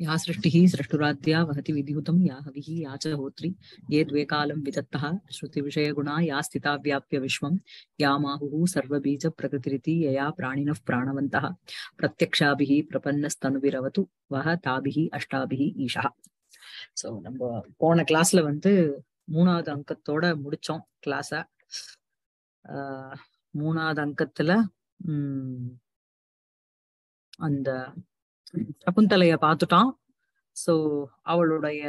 या सृष्टिः सृष्टुराद्या वहति विद्युतं या हविः या च होत्री ये द्वे कालं वितत्तः श्रुतिविषयगुणा या स्थिता व्याप्य विश्वं या माहुः सर्वबीजप्रकृतिरिति यया प्राणिनः प्राणवन्तः प्रत्यक्षाभिः प्रपन्नस्तनुभिरवतु वह ताभिः अष्टाभिः ईशः ஸோ நம்ம போன கிளாஸ்ல வந்து மூணாவது அங்கத்தோட முடிச்சோம் கிளாஸ மூணாவது அங்கத்துல உம் அந்த சகுந்தலைய பார்த்துட்டான் சோ அவளுடைய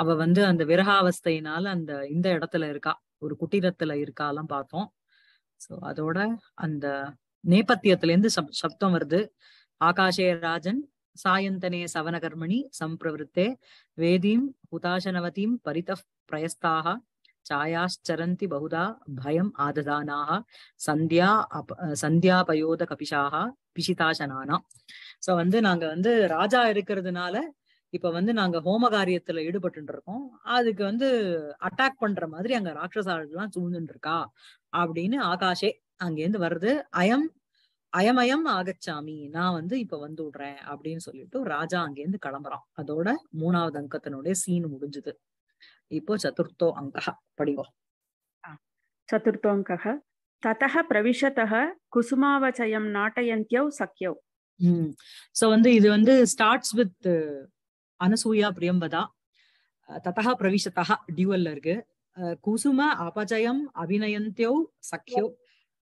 அவ வந்து அந்த விரகாவஸ்தையினால அந்த இந்த இடத்துல இருக்கா ஒரு குட்டிரத்துல இருக்காலாம் பார்த்தோம் சோ அதோட அந்த நேபத்தியத்துல இருந்து சப்தம் வருது ஆகாஷே ராஜன் சாயந்தனே சவனகர்மணி சம்பிரவருத்தே வேதீம் ஹுதாசனவதீம் பரித பிரயஸ்தாக சாயாச்சரந்தி பகுதா பயம் ஆததானாக சந்தியா அப் சந்தியாபயோத கபிஷாக பிஷிதாசனானா சோ வந்து நாங்க வந்து ராஜா இருக்கிறதுனால இப்ப வந்து நாங்க ஹோம காரியத்துல ஈடுபட்டு இருக்கோம் அதுக்கு வந்து அட்டாக் பண்ற மாதிரி அங்க ராட்சசாலாம் சூழ்ந்துட்டு இருக்கா அப்படின்னு ஆகாஷே அங்கேருந்து வருது அயம் அயமயம் ஆகச்சாமி நான் வந்து இப்ப வந்து விடுறேன் அப்படின்னு சொல்லிட்டு ராஜா அங்கேருந்து கிளம்புறான் அதோட மூணாவது அங்கத்தினுடைய சீன் முடிஞ்சது இப்போ சதுர்த்தோ அங்கா படிவோம் சதுர்த்தோ தத பிரவிஷத்த குசுமாவச்சயம் நாட்டயந்தியவ் சக்கியவ் சோ வந்து இது வந்து starts with uh, Anasuya Priyamvada ததா பிரவிசதா டியூவல்ல இருக்கு குசும அபஜயம் அபிநயந்தியோ சக்கியோ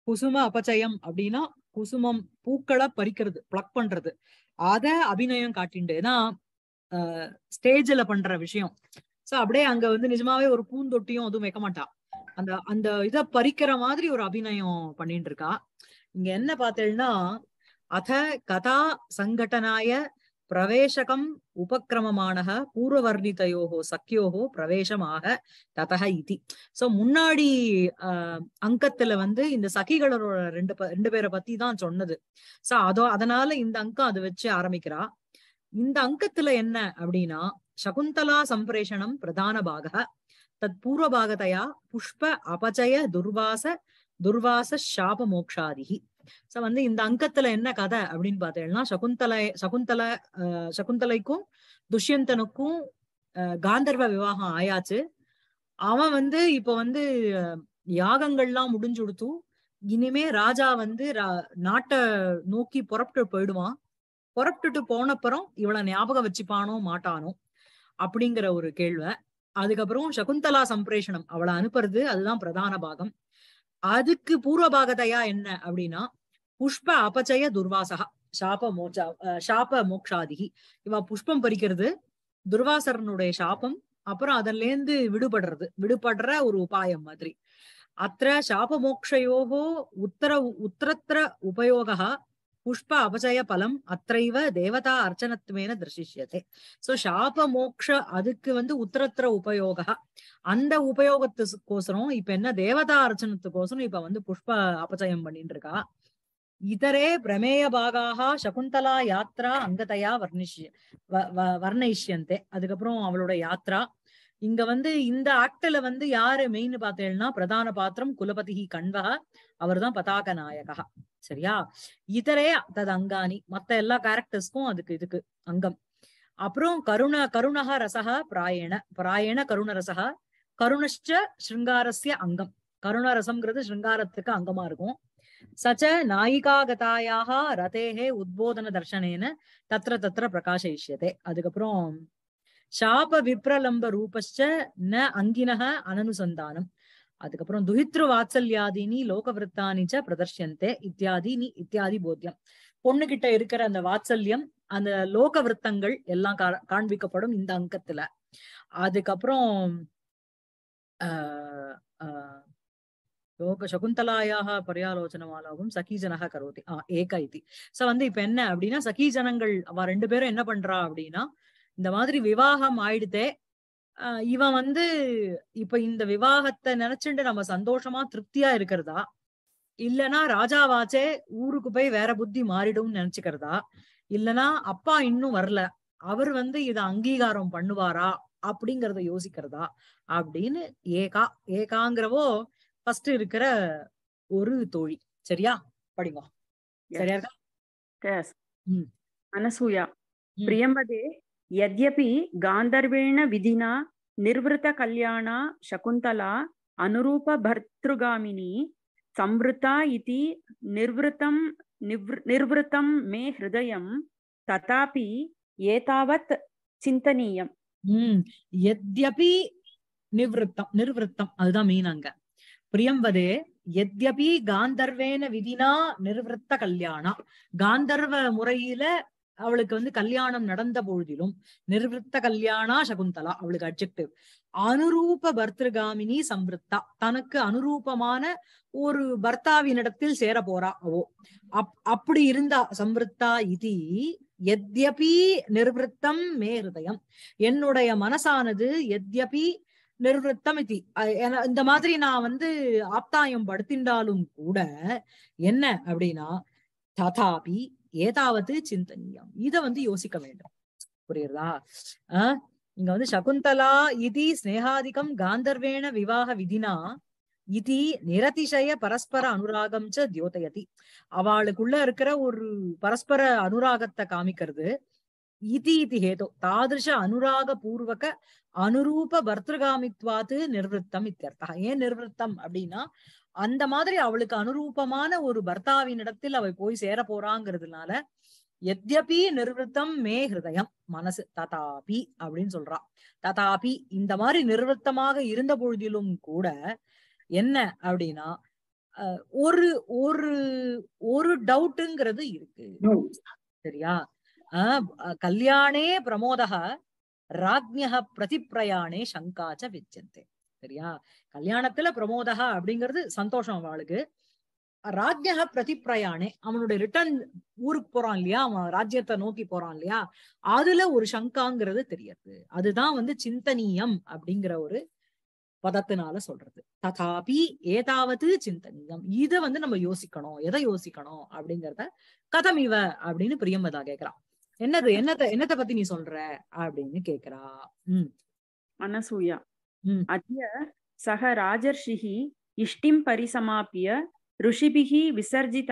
குசும அபஜயம் அப்படின்னா குசுமம் பூக்களை பறிக்கிறது பிளக் பண்றது அத அபிநயம் காட்டிண்டு ஏன்னா ஸ்டேஜ்ல பண்ற விஷயம் சோ அப்படியே அங்க வந்து நிஜமாவே ஒரு பூந்தொட்டியும் அதுவும் வைக்க மாட்டா அந்த அந்த இத பறிக்கிற மாதிரி ஒரு அபிநயம் பண்ணிட்டு இருக்கா இங்க என்ன பார்த்தேன்னா அத கதா சங்கடனாய பிரவேசகம் உபக்கிரமமான பூர்வவர்ணிதையோ சக்கியோகோ பிரவேசமாக ததக இதி சோ முன்னாடி அஹ் அங்கத்துல வந்து இந்த சகிகளரோட ரெண்டு ரெண்டு பேரை பத்தி தான் சொன்னது சோ அதோ அதனால இந்த அங்கம் அதை வச்சு ஆரம்பிக்கிறா இந்த அங்கத்துல என்ன அப்படின்னா சகுந்தலா சம்பிரேஷணம் பிரதான பாக தத் பூர்வபாகதையா புஷ்ப அபஜய துர்வாச துர்வாச சாப மோக்ஷாதிகி சோ வந்து இந்த அங்கத்துல என்ன கதை அப்படின்னு பாத்தீங்கன்னா சகுந்தலை சகுந்தலை சகுந்தலைக்கும் துஷ்யந்தனுக்கும் காந்தர்வ விவாகம் ஆயாச்சு அவன் வந்து இப்ப வந்து யாகங்கள்லாம் முடிஞ்சு கொடுத்தும் இனிமே ராஜா வந்து நாட்டை நோக்கி புறப்பட்டு போயிடுவான் புறப்பட்டுட்டு போனப்புறம் இவளை ஞாபகம் வச்சுப்பானோ மாட்டானோ அப்படிங்கிற ஒரு கேள்வி அதுக்கப்புறம் சகுந்தலா சம்பிரேஷணம் அவளை அனுப்புறது அதுதான் பிரதான பாகம் அதுக்கு பூர்வ பாகதையா என்ன அப்படின்னா புஷ்ப அபச்சய துர்வாசகா சாப மோட்சா சாப மோக்ஷாதிகி இவ புஷ்பம் பறிக்கிறது துர்வாசரனுடைய சாபம் அப்புறம் அதுல இருந்து விடுபடுறது விடுபடுற ஒரு உபாயம் மாதிரி அத்த சாப மோக்ஷயோகோ உத்தர உத்தரத்திர உபயோகா புஷ்ப அபஜய பலம் அத்தைவ தேவதா அர்ச்சனத்துவேன தர்சிஷ்யத்தை சோ சாப மோக்ஷ அதுக்கு வந்து உத்தரத்திர உபயோகா அந்த உபயோகத்துக்கோசரம் இப்ப என்ன தேவதா அர்ச்சனத்துக்கோசரம் இப்ப வந்து புஷ்ப அபச்சயம் பண்ணிட்டு இருக்கா பிரமேய பாகாக சகுந்தலா யாத்ரா அங்கதையா வர்ணிஷிய வர்ணிஷியந்தே அதுக்கப்புறம் அவளோட யாத்ரா இங்க வந்து இந்த ஆக்டல வந்து யாரு மெயின் பார்த்தேன்னா பிரதான பாத்திரம் குலபதி கண்வகா அவர் தான் பதாக நாயகா சரியா இதரே தது அங்கானி மத்த எல்லா கேரக்டர்ஸ்க்கும் அதுக்கு இதுக்கு அங்கம் அப்புறம் கருண கருணக ரசக பிராயண பிராயண கருண ரசக கருணஷ்ட ஸ்ருங்காரஸ்ய அங்கம் கருணரசம்ங்கிறது ஸ்ருங்காரத்துக்கு அங்கமா இருக்கும் சச்ச நாயிகாகதாயாக ரதேகே உத்போதன தர்ஷனேன தத்திர தத்திர பிரகாஷயிஷ்யதே அதுக்கப்புறம் சாப விப்ரலம்ப ரூபஸ்ச ந அங்கினக அனனுசந்தானம் அதுக்கப்புறம் துஹித்ரு வாத்சல்யாதினி லோக விரத்தானிச்ச பிரதர்ஷியந்தே இத்தியாதி இத்தியாதி போத்தியம் பொண்ணு கிட்ட இருக்கிற அந்த வாத்சல்யம் அந்த லோக விரத்தங்கள் எல்லாம் காண்பிக்கப்படும் இந்த அங்கத்துல அதுக்கப்புறம் ஆஹ் ஆஹ் யோக சகுந்தலாயாக பரியாலோச்சனமாலாவும் சகீஜனக கரோதி ஆஹ் ஏக இது சோ வந்து இப்ப என்ன அப்படின்னா சகீஜனங்கள் அவ ரெண்டு பேரும் என்ன பண்றா அப்படின்னா இந்த மாதிரி விவாகம் ஆயிடுதே ஆஹ் இவன் வந்து இப்ப இந்த விவாகத்தை நினைச்சுட்டு நம்ம சந்தோஷமா திருப்தியா இருக்கிறதா இல்லனா ராஜாவாச்சே ஊருக்கு போய் வேற புத்தி மாறிடும்னு நினைச்சுக்கிறதா இல்லனா அப்பா இன்னும் வரல அவர் வந்து இத அங்கீகாரம் பண்ணுவாரா அப்படிங்கறத யோசிக்கிறதா அப்படின்னு ஏகா ஏகாங்கிறவோ ஃபர்ஸ்ட் இருக்கிற ஒரு தோழி சரியா படிங்க அனசூயா பிரியமதே யத்யபி காந்தர்வேண விதினா நிர்வத கல்யாணா சகுந்தலா அனுரூப பர்த்ருகாமினி சம்ருதா இதி நிர்வத்தம் நிர்வத்தம் மே ஹிருதயம் ததாபி ஏதாவத் சிந்தனீயம் யத்யபி நிவத்தம் நிர்வத்தம் அதுதான் மெயின் அங்க பிரியம்வதே எத்யபி காந்தர்வேன விதினா நிர்வத்த கல்யாணம் காந்தர்வ முறையில அவளுக்கு வந்து கல்யாணம் நடந்த பொழுதிலும் நிர்வத்த கல்யாணா சகுந்தலா அவளுக்கு அப்செக்டிவ் அனுரூப பர்திருகாமினி சம்வத்தா தனக்கு அனுரூபமான ஒரு பர்த்தாவினிடத்தில் சேர போறா அவோ அப் அப்படி இருந்தா சம்வத்தா இது எத்யபி நிர்வத்தம் மே ஹிருதயம் என்னுடைய மனசானது எத்யபி நிர்வத்தமிதி இந்த மாதிரி நான் வந்து ஆப்தாயம் படுத்தின்றாலும் கூட என்ன அப்படின்னா ததாபி ஏதாவது சிந்தனியம் இத வந்து யோசிக்க வேண்டும் புரியுறதா ஆஹ் இங்க வந்து சகுந்தலா இதி ஸ்னேகாதிகம் காந்தர்வேண விவாக விதினா இதி நிரதிசய பரஸ்பர அனுராகம் ச தியோதயதி அவளுக்குள்ள இருக்கிற ஒரு பரஸ்பர அனுராகத்தை காமிக்கிறது இதி இது ஹேதோ தாதிருஷ அனுராக பூர்வக அனுரூப வர்த்தகாமித்வாத்து நிர்வத்தம் இத்தியர்த்தா ஏன் நிர்வத்தம் அப்படின்னா அந்த மாதிரி அவளுக்கு அனுரூபமான ஒரு இடத்தில் அவள் போய் சேர போறாங்கிறதுனால எத்யபி நிர்வத்தம் மே ஹிருதயம் மனசு ததாபி அப்படின்னு சொல்றா ததாபி இந்த மாதிரி நிர்வத்தமாக இருந்த பொழுதிலும் கூட என்ன அப்படின்னா ஒரு ஒரு ஒரு டவுட்டுங்கிறது இருக்கு சரியா கல்யாணே பிரமோதா ராஜ்யக பிரதிப்பிரயாணே சங்காச்ச விச்சந்தே சரியா கல்யாணத்துல பிரமோதா அப்படிங்கிறது சந்தோஷம் அவளுக்கு ராஜ்யக பிரதிப்பிரயாணே அவனுடைய ரிட்டர்ன் ஊருக்கு போறான் இல்லையா அவன் ராஜ்யத்தை நோக்கி போறான் இல்லையா அதுல ஒரு சங்காங்கிறது தெரியாது அதுதான் வந்து சிந்தனீயம் அப்படிங்கிற ஒரு பதத்தினால சொல்றது ததாபி ஏதாவது சிந்தனியம் இதை வந்து நம்ம யோசிக்கணும் எதை யோசிக்கணும் அப்படிங்கிறத கதம் இவ அப்படின்னு பிரியம்பதா கேட்கிறான் என்னது என்னத்த என்னத்த பத்தி நீ சொல்ற அப்படின்னு கேக்குறா உம் அனசூயா அத்ய சக ராஜர்ஷிஹி இஷ்டிம் பரிசமாப்பிய ருஷிபிகி விசர்ஜித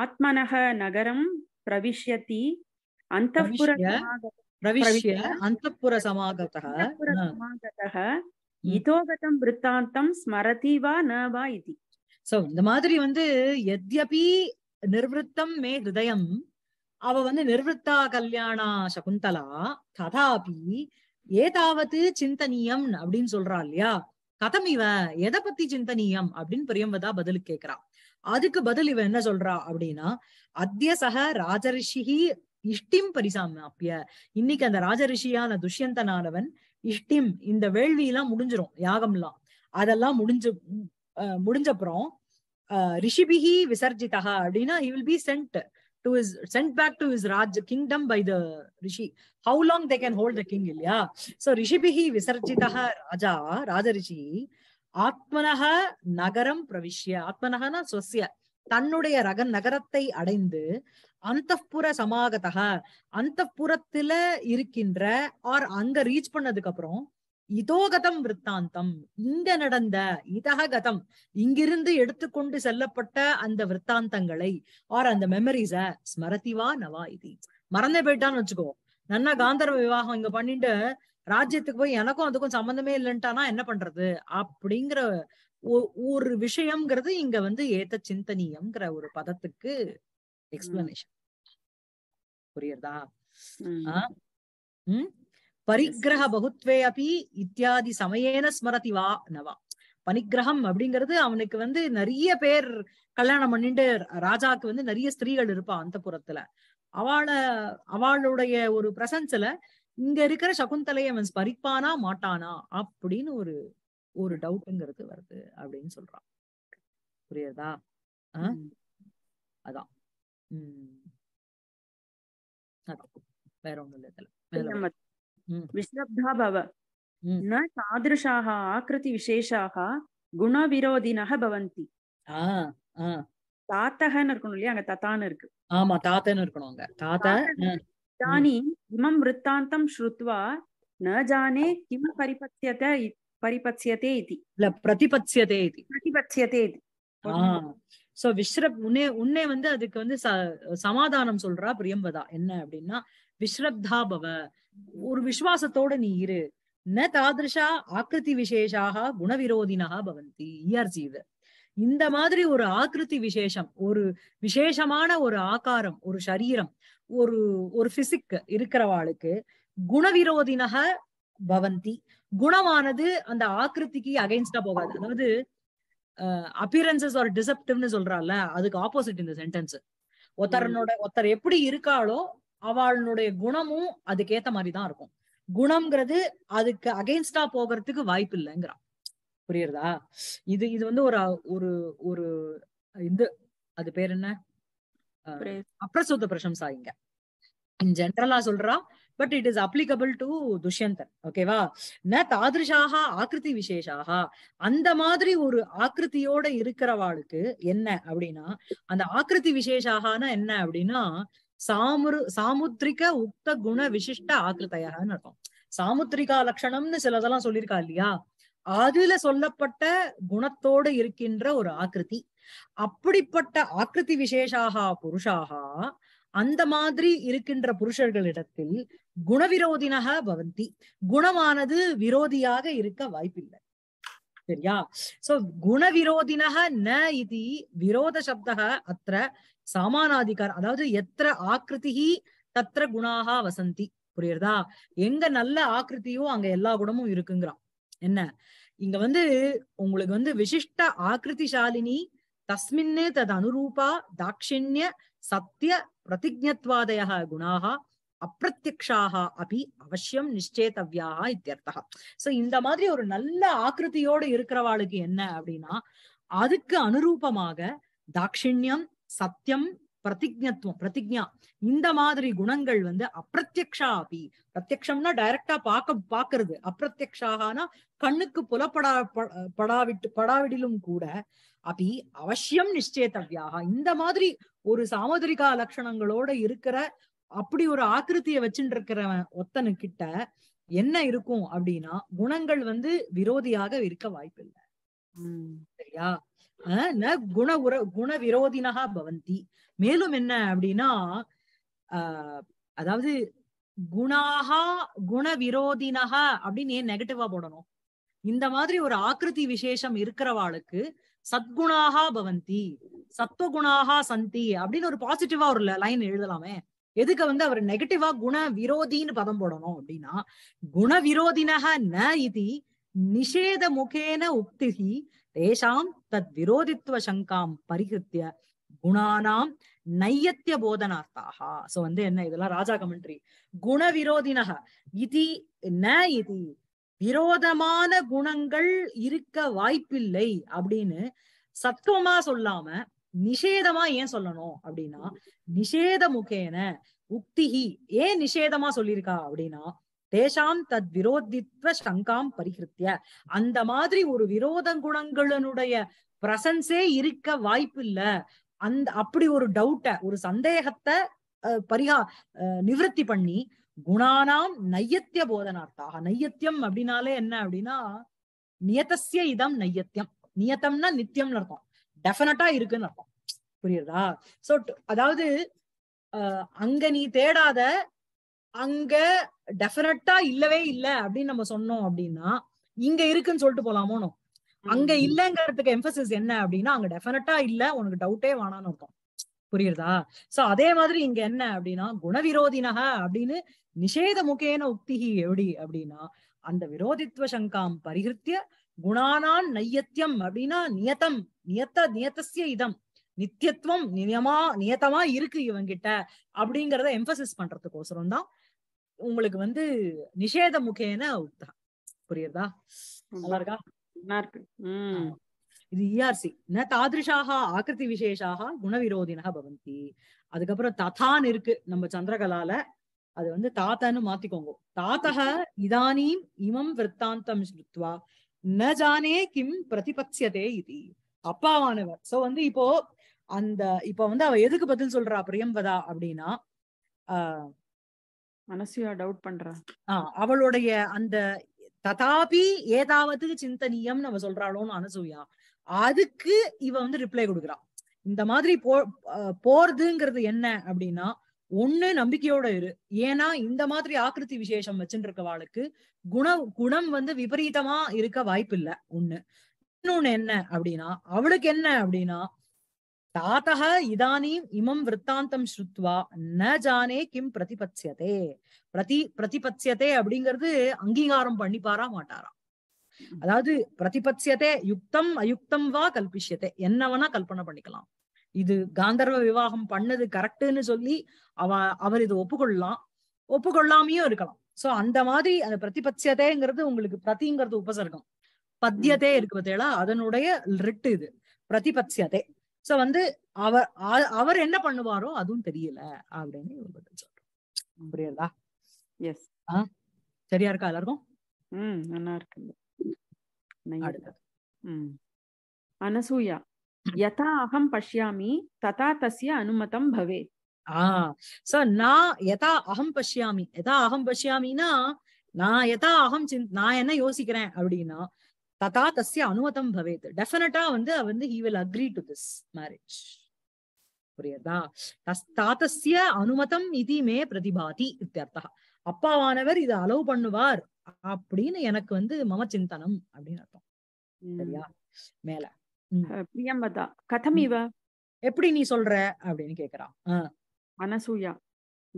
ஆத்மனக நகரம் பிரவிஷ்யதி அந்த விருத்தாந்தம் வா ந வா இந்த மாதிரி வந்து எத்யபி நிர்வத்தம் மே ஹிருதயம் அவ வந்து நிர்வத்தா கல்யாணா சகுந்தலா ததாபி ஏதாவது சிந்தனியம் அப்படின்னு சொல்றா இல்லையா கதம் இவ எதை பத்தி சிந்தனியம் அப்படின்னு பிரியம்பதா பதில் கேக்குறா அதுக்கு பதில் இவ என்ன சொல்றா அப்படின்னா அத்திய சக ராஜரிஷி இஷ்டிம் பரிசாமாப்பிய இன்னைக்கு அந்த ராஜரிஷியான துஷ்யந்தனானவன் இஷ்டிம் இந்த வேள்வி எல்லாம் முடிஞ்சிரும் எல்லாம் அதெல்லாம் முடிஞ்சு முடிஞ்சப்புறம் ரிஷிபிஹி விசர்ஜிதா அப்படின்னா he will be sent to his sent back to his Raj kingdom by the Rishi. How long they can hold the king, Ilya? So Rishibihi Visarjitaha Raja, Raja Rishi, Atmanaha Nagaram Pravishya, Atmanahana Swasya. தன்னுடைய ரக நகரத்தை அடைந்து அந்தப்புற சமாகத்தக அந்தப்புறத்துல இருக்கின்ற R அங்க reach பண்ணதுக்கு அப்புறம் இதோகதம் விற்த்தாந்தம் இங்க நடந்த இதகதம் இங்கிருந்து எடுத்துக்கொண்டு செல்லப்பட்ட அந்த விற்த்தாந்தங்களை ஆர் அந்த மெமரிஸ ஸ்மரதிவா நவா இது மறந்தே போயிட்டான்னு வச்சுக்கோ நன்னா காந்தர்வ விவாகம் இங்க பண்ணிட்டு ராஜ்யத்துக்கு போய் எனக்கும் அதுக்கும் சம்பந்தமே இல்லைன்ட்டானா என்ன பண்றது அப்படிங்கிற ஒரு விஷயம்ங்கிறது இங்க வந்து ஏத்த சிந்தனியம்ங்கிற ஒரு பதத்துக்கு எக்ஸ்பிளனேஷன் புரியுறதா உம் பரிகிரக பகுத்வே அபி இத்தியாதி சமயேன ஸ்மரதி வா நவா பனிகிரகம் அப்படிங்கிறது அவனுக்கு வந்து நிறைய பேர் கல்யாணம் பண்ணிட்டு ராஜாக்கு வந்து நிறைய ஸ்திரீகள் இருப்பான் அந்த புறத்துல அவளை அவளுடைய ஒரு பிரசன்ஸ்ல இங்க இருக்கிற சகுந்தலையை அவன் ஸ்பரிப்பானா மாட்டானா அப்படின்னு ஒரு ஒரு டவுட்ங்கிறது வருது அப்படின்னு சொல்றான் புரியுதா அதான் உம் அதான் வேற ஒண்ணு இல்லை विश्रब्धा भव न तादृशाः आकृतिविशेषाः குணவிரோதினாக பவந்தி தாத்தகன்னு இருக்கணும் இல்லையா அங்க தத்தான்னு இருக்கு ஆமா தாத்தன்னு இருக்கணும் அங்க தாத்தா தானி இமம் விற்த்தாந்தம் ஸ்ருத்வா ந ஜானே கிம் பரிபத்யத பரிபத்யதே இது இல்ல பிரதிபத்யதே இது பிரதிபத்யதே இது சோ விஸ்ரப் உன்னே உன்னே வந்து அதுக்கு வந்து சமாதானம் சொல்றா பிரியம்பதா என்ன அப்படின்னா விஸ்ரத்தாபவ பவ ஒரு விசுவாசத்தோட நீ இரு ந தாதிருஷா ஆக்கிருதி விசேஷாக குணவிரோதினா பவந்தி இஆர்சி இது இந்த மாதிரி ஒரு ஆக்கிருதி விசேஷம் ஒரு விசேஷமான ஒரு ஆகாரம் ஒரு சரீரம் ஒரு ஒரு பிசிக் இருக்கிறவாளுக்கு குணவிரோதினக பவந்தி குணமானது அந்த ஆக்கிருத்திக்கு அகைன்ஸ்டா போகாது அதாவது அப்பியரன்சஸ் ஒரு டிசப்டிவ்னு சொல்றால அதுக்கு ஆப்போசிட் இந்த சென்டென்ஸ் ஒருத்தரனோட ஒருத்தர் எப்படி இருக்காளோ அவளுடைய குணமும் அதுக்கேத்த மாதிரிதான் இருக்கும் குணம்ங்கிறது அதுக்கு அகைன்ஸ்டா போகிறதுக்கு வாய்ப்பு இல்லைங்கிறான் புரியுறதா இது இது வந்து ஒரு ஒரு ஒரு இது அது பேர் என்ன அப்ரசூத்த பிரசம்சா இங்க இன் ஜென்ரலா சொல்றா but it is applicable to Dushyanthan ஓகேவா ந தாதிருஷாக ஆக்கிருதி விசேஷாக அந்த மாதிரி ஒரு ஆக்கிருத்தியோட இருக்கிறவாளுக்கு என்ன அப்படின்னா அந்த ஆக்கிருதி விசேஷாகனா என்ன அப்படின்னா சாமுரு சாமுத்ரிக உக்த குண விசிஷ்ட ஆக்கிருத்தையான்னு இருக்கும் சாமுத்ரிகா லட்சணம்னு சிலதெல்லாம் சொல்லியிருக்கா இல்லையா அதுல சொல்லப்பட்ட குணத்தோடு இருக்கின்ற ஒரு ஆக்கிருதி அப்படிப்பட்ட ஆக்கிருதி விசேஷாக புருஷாக அந்த மாதிரி இருக்கின்ற புருஷர்களிடத்தில் குணவிரோதினக பவந்தி குணமானது விரோதியாக இருக்க வாய்ப்பில்லை சரியா சோ குணவிரோதினக ந இது விரோத சப்தக அத்த சமானாதிகார் அதாவது எத்திர ஆக்கிருதி தத்திர குணாகா வசந்தி புரியுறதா எங்க நல்ல ஆக்கிருத்தியோ அங்க எல்லா குணமும் இருக்குங்கிறான் என்ன இங்க வந்து உங்களுக்கு வந்து விசிஷ்ட சாலினி தஸ்மின்னே தது அனுரூபா தாட்சிண்ய சத்திய பிரதிஜத்வாதய குணாக அப்பிரத்யக்ஷாக அபி அவசியம் நிச்சயத்தவ்யாக இத்தியர்த்தா சோ இந்த மாதிரி ஒரு நல்ல ஆக்கிருத்தியோடு இருக்கிறவாளுக்கு என்ன அப்படின்னா அதுக்கு அனுரூபமாக தாட்சிணியம் சத்தியம் பிரதிஜத்துவம் பிரதிஜா இந்த மாதிரி குணங்கள் வந்து அப்பிரத்யக்ஷா அபி பிரத்யக்ஷம்னா டைரக்டா பார்க்க பாக்குறது அப்பிரத்யக்ஷாகனா கண்ணுக்கு புலப்படா படாவிட்டு படாவிடிலும் கூட அபி அவசியம் நிச்சயத்தவியாக இந்த மாதிரி ஒரு சாமுதிரிகா லட்சணங்களோட இருக்கிற அப்படி ஒரு ஆக்கிருத்திய வச்சுட்டு இருக்கிறவன் கிட்ட என்ன இருக்கும் அப்படின்னா குணங்கள் வந்து விரோதியாக இருக்க வாய்ப்பில்லை சரியா ந குண உர குண விரோதினகா பவந்தி மேலும் என்ன அப்படின்னா ஆஹ் அதாவது குணாகா குண விரோதினகா அப்படின்னு ஏன் நெகட்டிவா போடணும் இந்த மாதிரி ஒரு ஆக்கிருதி விசேஷம் இருக்கிறவாளுக்கு சத்குணாகா பவந்தி சத்துவகுணாகா சந்தி அப்படின்னு ஒரு பாசிட்டிவா ஒரு லைன் எழுதலாமே எதுக்கு வந்து அவர் நெகட்டிவா குண விரோதின்னு பதம் போடணும் அப்படின்னா குண விரோதினக ந இது நிஷேத முகேன உக்திகி தேஷாம் தத் விரோதித்துவ சங்காம் பரிகிருத்திய குணானாம் நையத்திய போதனார்த்தாக சோ வந்து என்ன இதெல்லாம் ராஜா கமெண்ட்ரி குண விரோதினக இதி ந விரோதமான குணங்கள் இருக்க வாய்ப்பில்லை அப்படின்னு சத்துவமா சொல்லாம நிஷேதமா ஏன் சொல்லணும் அப்படின்னா நிஷேத முகேன உக்திஹி ஏன் நிஷேதமா சொல்லியிருக்கா அப்படின்னா தேசாம் தத் விரோதித்வ சங்காம் பரிகிருத்திய அந்த மாதிரி ஒரு விரோத குணங்களுடைய பிரசன்ஸே இருக்க வாய்ப்பு இல்ல அந்த அப்படி ஒரு டவுட்ட ஒரு சந்தேகத்தை பரிகா நிவர்த்தி பண்ணி குணானாம் நையத்திய போதனார்த்தாக நையத்தியம் அப்படின்னாலே என்ன அப்படின்னா நியத்தசிய இதம் நையத்தியம் நியத்தம்னா நித்தியம்னு அர்த்தம் டெஃபினட்டா இருக்குன்னு அர்த்தம் புரியுதா சோ அதாவது அங்க நீ தேடாத அங்க டெஃபினட்டா இல்லவே இல்ல அப்படின்னு நம்ம சொன்னோம் அப்படின்னா இங்க இருக்குன்னு சொல்லிட்டு போலாமோனோ அங்க இல்லங்கிறதுக்கு எம்பசிஸ் என்ன அப்படின்னா அங்க டெஃபினட்டா இல்ல உனக்கு டவுட்டே வேணான்னு இருக்கும் புரியுறதா சோ அதே மாதிரி இங்க என்ன அப்படின்னா குணவிரோதினக அப்படின்னு நிஷேத முகேன உக்திகி எப்படி அப்படின்னா அந்த விரோதித்வ சங்காம் பரிகிருத்திய குணானான் நையத்தியம் அப்படின்னா நியத்தம் நியத்த நியத்தசிய இதம் நித்தியத்துவம் நியமா நியத்தமா இருக்கு இவங்கிட்ட அப்படிங்கறத எம்பசிஸ் பண்றதுக்கோசரம் தான் உங்களுக்கு வந்து நிஷேத முகேன உக்தா புரியுறதா நல்லா இருக்கா இது இஆர்சி e ந தாதிருஷாக ஆக்கிருதி விசேஷாக குணவிரோதினா பவந்தி அதுக்கப்புறம் ததான் இருக்கு நம்ம சந்திரகலால அது வந்து தாத்தன்னு மாத்திக்கோங்க தாத்தக இதானீம் இமம் விற்த்தாந்தம் ஸ்ருத்வா ந ஜானே கிம் பிரதிபத்தியதே இது அப்பாவானவர் சோ வந்து இப்போ அந்த இப்ப வந்து அவ எதுக்கு பதில் சொல்றா பிரியம்பதா அப்படின்னா ஆஹ் மனசியா டவுட் பண்றா அவளுடைய அந்த ததாபி ஏதாவது சிந்தனியம் நம்ம சொல்றாளோன்னு அனசூயா அதுக்கு இவ வந்து ரிப்ளை கொடுக்குறா இந்த மாதிரி போ போறதுங்கிறது என்ன அப்படின்னா ஒண்ணு நம்பிக்கையோட இரு ஏன்னா இந்த மாதிரி ஆக்கிருத்தி விசேஷம் வச்சுட்டு இருக்கவாளுக்கு குண குணம் வந்து விபரீதமா இருக்க வாய்ப்பு இல்லை ஒண்ணு இன்னொன்னு என்ன அப்படின்னா அவளுக்கு என்ன அப்படின்னா தாத்தः இதானீம் இமம் விற்த்தாந்தம் ஸ்ருத்வா ந ஜானே கிம் பிரதிபட்சியதே பிரதி பிரதிபட்சியதே அப்படிங்கிறது அங்கீகாரம் பண்ணி பாரா மாட்டாராம் அதாவது பிரதிபட்சியதே யுக்தம் அயுக்தம் வா கல்பிஷ்யதே என்னவனா கல்பனை பண்ணிக்கலாம் இது காந்தர்வ விவாகம் பண்ணது கரெக்டுன்னு சொல்லி அவ அவர் இது ஒப்புக்கொள்ளலாம் ஒப்புக்கொள்ளாமையும் இருக்கலாம் சோ அந்த மாதிரி அந்த பிரதிபட்சியதேங்கிறது உங்களுக்கு பிரதிங்கிறது உபசர்க்கம் பத்தியதே இருக்கு பார்த்தீங்களா அதனுடைய ரிட்டு இது பிரதிபட்சியதே சோ வந்து அவர் அவர் என்ன பண்ணுவாரோ அதுவும் தெரியல அப்படின்னு இவர் பதில் சொல்றோம் புரியுதா எஸ் சரியா இருக்கா எல்லாருக்கும் ம் நல்லா இருக்கு அனசூயா யதா அகம் பஷ்யாமி ததா தஸ்ய அனுமதம் பவே ஆஹ் சோ நான் யதா அகம் பஷ்யாமி யதா அகம் பஷ்யாமினா நான் எதா அகம் நான் என்ன யோசிக்கிறேன் அப்படின்னா ததா தசிய அனுமதம் பவேத் டெஃபினட்டா வந்து வந்து he will agree to this marriage புரியுதா தாத்தசிய அனுமதம் இதி மே பிரதிபாதி இத்தியர்த்தா அப்பாவானவர் இதை அலோவ் பண்ணுவார் அப்படின்னு எனக்கு வந்து மம சிந்தனம் அப்படின்னு அர்த்தம் சரியா மேல பிரியம்பதா கதம் இவ எப்படி நீ சொல்ற அப்படின்னு கேக்குறா அனசூயா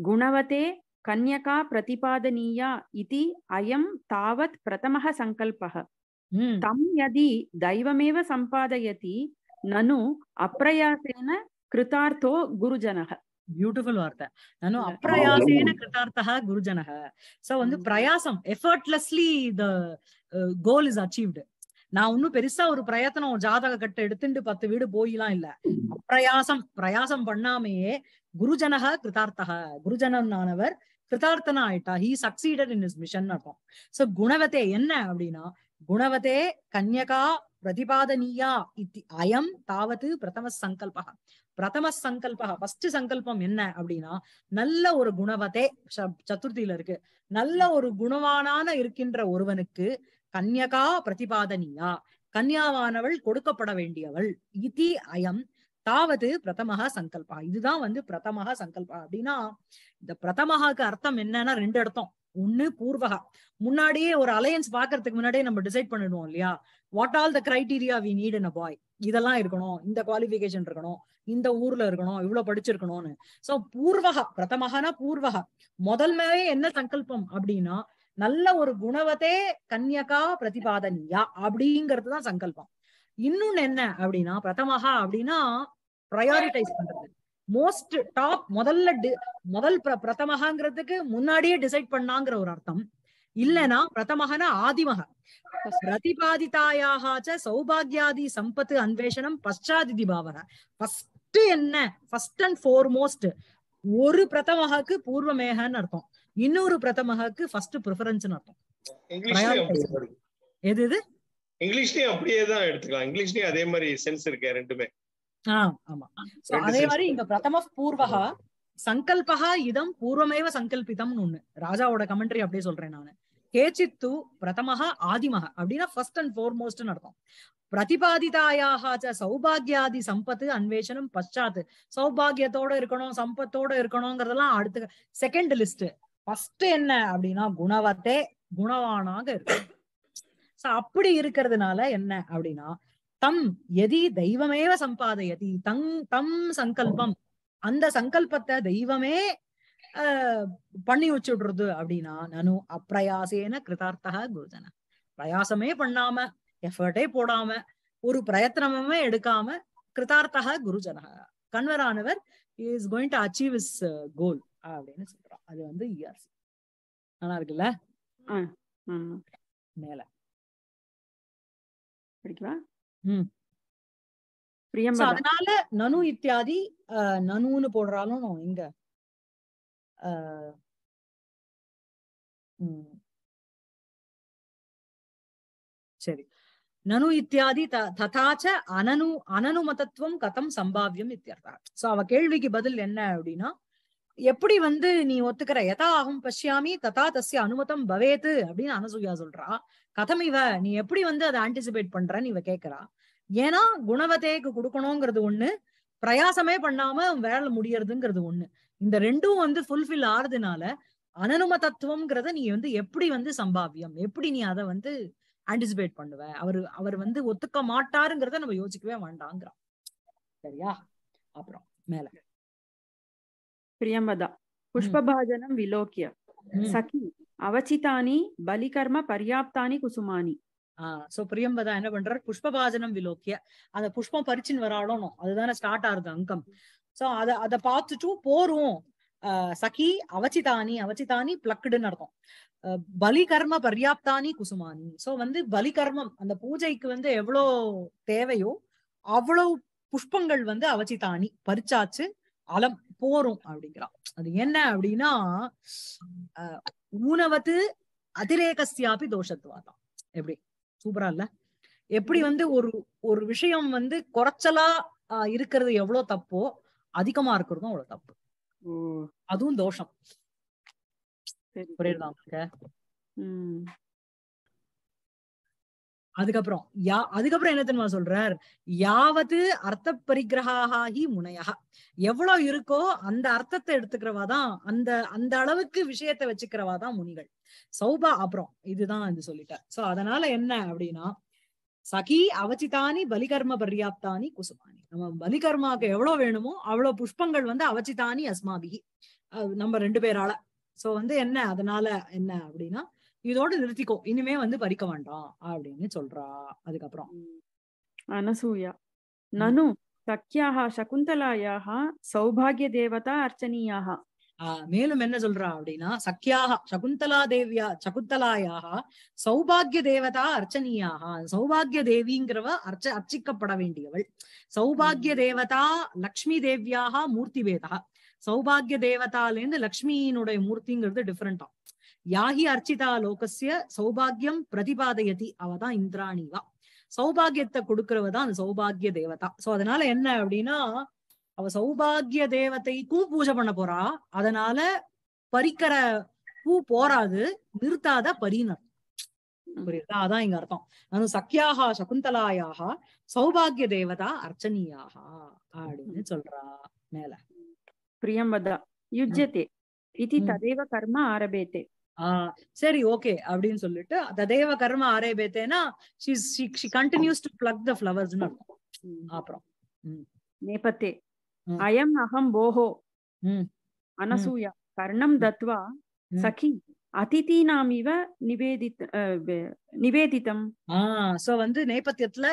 குணவதே கன்யகா பிரதிபாதனீயா இதி அயம் தாவத் பிரதம சங்கல்பக தம் யதி దైవమేవ సంపాదయతి நனு அப்ரயாசேன கிருதார்த்தோ குருஜனக பியூட்டிஃபுல் வார்த்தை நானும் அப்ரயாசேன கிருதார்த்தா குருஜனக சோ வந்து பிரயாசம் effortlessly the goal is achieved நான் ஒன்னும் பெருசா ஒரு பிரயத்தனம் ஒரு ஜாதக கட்டை எடுத்துட்டு பத்து வீடு போயெல்லாம் இல்ல அப்பிரயாசம் பிரயாசம் பண்ணாமையே குருஜனக கிருதார்த்தக ஆனவர் கிருதார்த்தனா ஆயிட்டா he succeeded in his mission அர்த்தம் சோ குணவத்தை என்ன அப்படின்னா குணவதே கன்யகா பிரதிபாதனியா இத்தி அயம் தாவது பிரதம சங்கல்பா பிரதம சங்கல்பா ஃபர்ஸ்ட் சங்கல்பம் என்ன அப்படின்னா நல்ல ஒரு குணவதே சதுர்த்தியில இருக்கு நல்ல ஒரு குணவானான இருக்கின்ற ஒருவனுக்கு கன்யகா பிரதிபாதனியா கன்யாவானவள் கொடுக்கப்பட வேண்டியவள் இதி அயம் தாவது பிரதமக சங்கல்பா இதுதான் வந்து பிரதமக சங்கல்பா அப்படின்னா இந்த பிரதமகாக்கு அர்த்தம் என்னன்னா ரெண்டு அர்த்தம் ஒண்ணு பூர்வகா முன்னாடியே ஒரு அலையன்ஸ் பாக்குறதுக்கு முன்னாடியே நம்ம டிசைட் பண்ணிடுவோம் இல்லையா what all the criteria we need in a boy இதெல்லாம் இருக்கணும் இந்த குவாலிபிகேஷன் இருக்கணும் இந்த ஊர்ல இருக்கணும் இவ்வளவு படிச்சிருக்கணும்னு சோ பூர்வகா பிரதமகனா பூர்வகா முதல்மையே என்ன சங்கல்பம் அப்படின்னா நல்ல ஒரு குணவத்தே கன்யகா பிரதிபாதனியா அப்படிங்கிறது தான் சங்கல்பம் இன்னொன்னு என்ன அப்படின்னா பிரதமகா அப்படின்னா ப்ரையாரிட்டைஸ் பண்றது மோஸ்ட் டாப் முதல்ல முதல் பிரதமகாங்கிறதுக்கு முன்னாடியே டிசைட் பண்ணாங்கிற ஒரு அர்த்தம் இல்லனா பிரதமகனா ஆதிமக பிரதிபாதிதாயாக சௌபாகியாதி சம்பத்து அன்வேஷனம் பஷ்டாதிதி பாவக ஃபர்ஸ்ட் என்ன ஃபர்ஸ்ட் அண்ட் ஃபோர்மோஸ்ட் ஒரு பிரதமகக்கு பூர்வமேகன்னு அர்த்தம் இன்னொரு பிரதமகக்கு ஃபர்ஸ்ட் ப்ரிஃபரன்ஸ் அர்த்தம் எது இது இங்கிலீஷ்லயும் அப்படியே தான் எடுத்துக்கலாம் இங்கிலீஷ்லயும் அதே மாதிரி சென்ஸ் இருக்கு ரெண்டுமே அதே மாதிரி இங்க பிரதம பூர்வகா சங்கல்பகா இதம் பூர்வமேவ சங்கல்பிதம்னு ஒண்ணு ராஜாவோட கமெண்ட்ரி அப்படியே சொல்றேன் நானு கேச்சித்து பிரதமஹா ஆதிமக அப்படின்னா ஃபர்ஸ்ட் அண்ட் ஃபோர்மோஸ்ட்னு அர்த்தம் பிரதிபாதிதாயாக சௌபாகியாதி சம்பத்து அன்வேஷனம் பஷாத்து சௌபாகியத்தோட இருக்கணும் சம்பத்தோட இருக்கணும்ங்கிறதெல்லாம் அடுத்து செகண்ட் லிஸ்ட் ஃபர்ஸ்ட் என்ன அப்படின்னா குணவத்தே குணவானாக இருக்கு அப்படி இருக்கிறதுனால என்ன அப்படின்னா தம் எதி தெய்வமேவ சம்பாதயதி தங் தம் சங்கல்பம் அந்த சங்கல்பத்தை தெய்வமே பண்ணி வச்சுடுறது அப்படின்னா நனு அப்பிரயாசேன கிருதார்த்தா குருஜன பிரயாசமே பண்ணாம எஃபர்ட்டே போடாம ஒரு பிரயத்தனமே எடுக்காம கிருதார்த்தா குருஜன கண்வரானவர் is going to achieve his goal அப்படின்னு சொல்றோம் அது வந்து இயர்ஸ் e நல்லா இருக்குல்ல மேல படிக்கலாம் அதனால நனு இத்தியாதி நனுன்னு போடுறாலும் இங்க சரி நனு இத்தியாதி ததாச்ச அனனு அனனுமதத்துவம் கதம் சம்பாவியம் இத்தியர்தா சோ அவ கேள்விக்கு பதில் என்ன அப்படின்னா எப்படி வந்து நீ ஒத்துக்கிற எதா ஆகும் பஷ்யாமி ததா தசிய அனுமதம் பவேத்து அப்படின்னு அனசூயா சொல்றா கதமைவ நீ எப்படி வந்து அதை ஆன்டிசிபேட் பண்றன்னு இவ கேக்குறா ஏன்னா குணவதைக்கு கொடுக்கணுங்கிறது ஒண்ணு பிரயாசமே பண்ணாம வேலை முடியறதுங்கிறது ஒண்ணு இந்த ரெண்டும் வந்து ஃபுல்ஃபில் ஆறதுனால அனனும தத்துவம்ங்கிறத நீ வந்து எப்படி வந்து சம்பாவியம் எப்படி நீ அதை வந்து ஆன்டிசிபேட் பண்ணுவ அவரு அவர் வந்து ஒத்துக்க மாட்டாருங்கிறத நம்ம யோசிக்கவே வேண்டாங்கிறான் சரியா அப்புறம் மேல பிரியமதா புஷ்பபாஜனம் விலோக்கியம் சகி அவச்சிதானி பலிகர்ம பர்யாப்தானி குசுமானி சோ பிரியம்பதா என்ன பண்றார் புஷ்பபாஜனம் விலோக்கிய அந்த புஷ்பம் பறிச்சுன்னு வராளணும் அதுதானே ஸ்டார்ட் ஆகுது அங்கம் சோ அத அத பார்த்துட்டும் போரும் சகி அவச்சிதானி அவச்சிதானி பிளக்குடுன்னு அர்த்தம் பலிகர்ம கர்ம பர்யாப்தானி குசுமானி சோ வந்து பலிகர்மம் அந்த பூஜைக்கு வந்து எவ்வளோ தேவையோ அவ்வளவு புஷ்பங்கள் வந்து அவச்சிதானி பறிச்சாச்சு அலம் போறோம் அப்படிங்கிறான் அது என்ன அப்படின்னா ஊனவத்து அதிரேகஸ்யாபி தோஷத்துவாதா எப்படி சூப்பரா இல்ல எப்படி வந்து ஒரு ஒரு விஷயம் வந்து குறைச்சலா இருக்கிறது எவ்வளவு தப்போ அதிகமா இருக்கிறதும் அவ்வளவு தப்பு அதுவும் தோஷம் புரியுதா உங்களுக்கு அதுக்கப்புறம் யா அதுக்கப்புறம் என்ன தெரியுமா சொல்றார் யாவது அர்த்த பரிகிரகாகி முனையா எவ்வளவு இருக்கோ அந்த அர்த்தத்தை எடுத்துக்கிறவா தான் அந்த அந்த அளவுக்கு விஷயத்தை வச்சுக்கிறவா தான் முனிகள் சௌபா அப்புறம் இதுதான் இது சொல்லிட்டார் சோ அதனால என்ன அப்படின்னா சகி அவச்சிதானி பலிகர்ம பர்யாப்தானி குசுமானி நம்ம பலிகர்மாவுக்கு எவ்வளவு வேணுமோ அவ்வளவு புஷ்பங்கள் வந்து அவச்சிதானி அஸ்மாபிகி நம்ம ரெண்டு பேரால சோ வந்து என்ன அதனால என்ன அப்படின்னா இதோட நிறுத்திக்கோ இனிமே வந்து பறிக்க வேண்டாம் அப்படின்னு சொல்றா அதுக்கப்புறம் அனசூயா நனு சக்கியாக சகுந்தலாயாக சௌபாகிய தேவதா அர்ச்சனியாக மேலும் என்ன சொல்றா அப்படின்னா சக்கியாக சகுந்தலா தேவியா சகுந்தலாயாக சௌபாகிய தேவதா அர்ச்சனியாக சௌபாகிய தேவிங்கிறவ அர்ச்ச அர்ச்சிக்கப்பட வேண்டியவள் சௌபாகிய தேவதா லக்ஷ்மி தேவியாக மூர்த்தி வேதா சௌபாகிய தேவதாலேருந்து லக்ஷ்மியினுடைய மூர்த்திங்கிறது டிஃப்ரெண்டா யாகி அர்ச்சிதா லோகசிய சௌபாகியம் பிரதிபாதயதி அவதான் இந்திராணிவா சௌபாகியத்தை கொடுக்கறவ தான் அந்த சௌபாகிய தேவதா சோ அதனால என்ன அப்படின்னா அவ சௌபாகிய தேவதைக்கும் பூஜை பண்ண போறா அதனால பறிக்கிற பூ போராது நிறுத்தாத பரிணர் புரியுதா அதான் இங்க அர்த்தம் அனு சக்கியாகா சகுந்தலாயாக சௌபாகிய தேவதா அர்ச்சனியாக அப்படின்னு சொல்றா மேல பிரியம்பதா யுஜ்யத்தே இது ததேவ கர்ம ஆரபேத்தே ஆஹ் சரி ஓகே அப்படின்னு சொல்லிட்டு ததேவ கர்ம ஆரேபேத்தேனா she continues to pluck the flowers அப்புறம் நேபத்தே அயம் அகம் போகோ அனசூயா கர்ணம் தத்வா சகி அதிதீனாம் இவ நிவேதித் நிவேதித்தம் ஆஹ் சோ வந்து நேபத்தியத்துல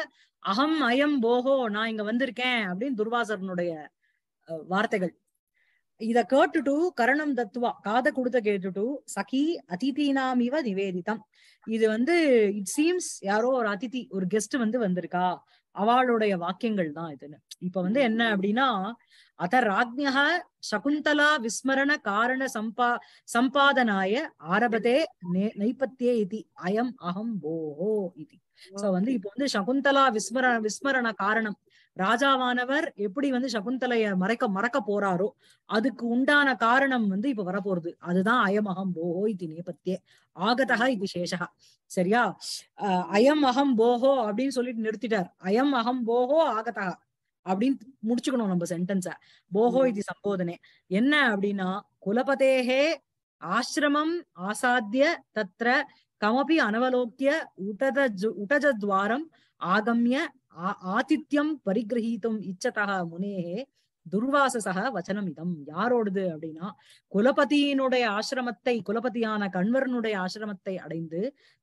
அகம் அயம் போகோ நான் இங்க வந்திருக்கேன் அப்படின்னு துர்வாசரனுடைய வார்த்தைகள் இத கேட்டுட்டு கரணம் தத்துவா காத கொடுத்த கேட்டுட்டு சகி அதிதீனாம் இவ நிவேதிதம் இது வந்து இட் சீம்ஸ் யாரோ ஒரு அதிதி ஒரு கெஸ்ட் வந்து வந்திருக்கா அவளுடைய வாக்கியங்கள் தான் இதுன்னு இப்ப வந்து என்ன அப்படின்னா அத ராஜ்யா சகுந்தலா விஸ்மரண காரண சம்பா சம்பாதனாய ஆரபதே நைபத்தியே இது அயம் அகம் போஹோ இது சோ வந்து இப்ப வந்து சகுந்தலா விஸ்மர விஸ்மரண காரணம் ராஜாவானவர் எப்படி வந்து சகுந்தலைய மறைக்க மறக்க போறாரோ அதுக்கு உண்டான காரணம் வந்து இப்ப வரப்போறது அதுதான் அயமகம் போகோ இது நேபத்தியே ஆகதா இது சேஷகா சரியா அஹ் அயம் அகம் போகோ அப்படின்னு சொல்லிட்டு நிறுத்திட்டார் அயம் அகம் போகோ ஆகதா அப்படின்னு முடிச்சுக்கணும் நம்ம சென்டென்ஸ போகோ இது சம்போதனை என்ன அப்படின்னா குலபதேகே ஆசிரமம் ஆசாத்திய தத்திர கமபி அனவலோக்கிய உடத உடஜத்வாரம் ஆகமிய ஆதித்யம் பரிகிரகீதம் இச்சதா முனேகே துர்வாசசக வச்சனம் இதம் யாரோடது அப்படின்னா குலபதியினுடைய ஆசிரமத்தை குலபதியான கண்வரனுடைய ஆசிரமத்தை அடைந்து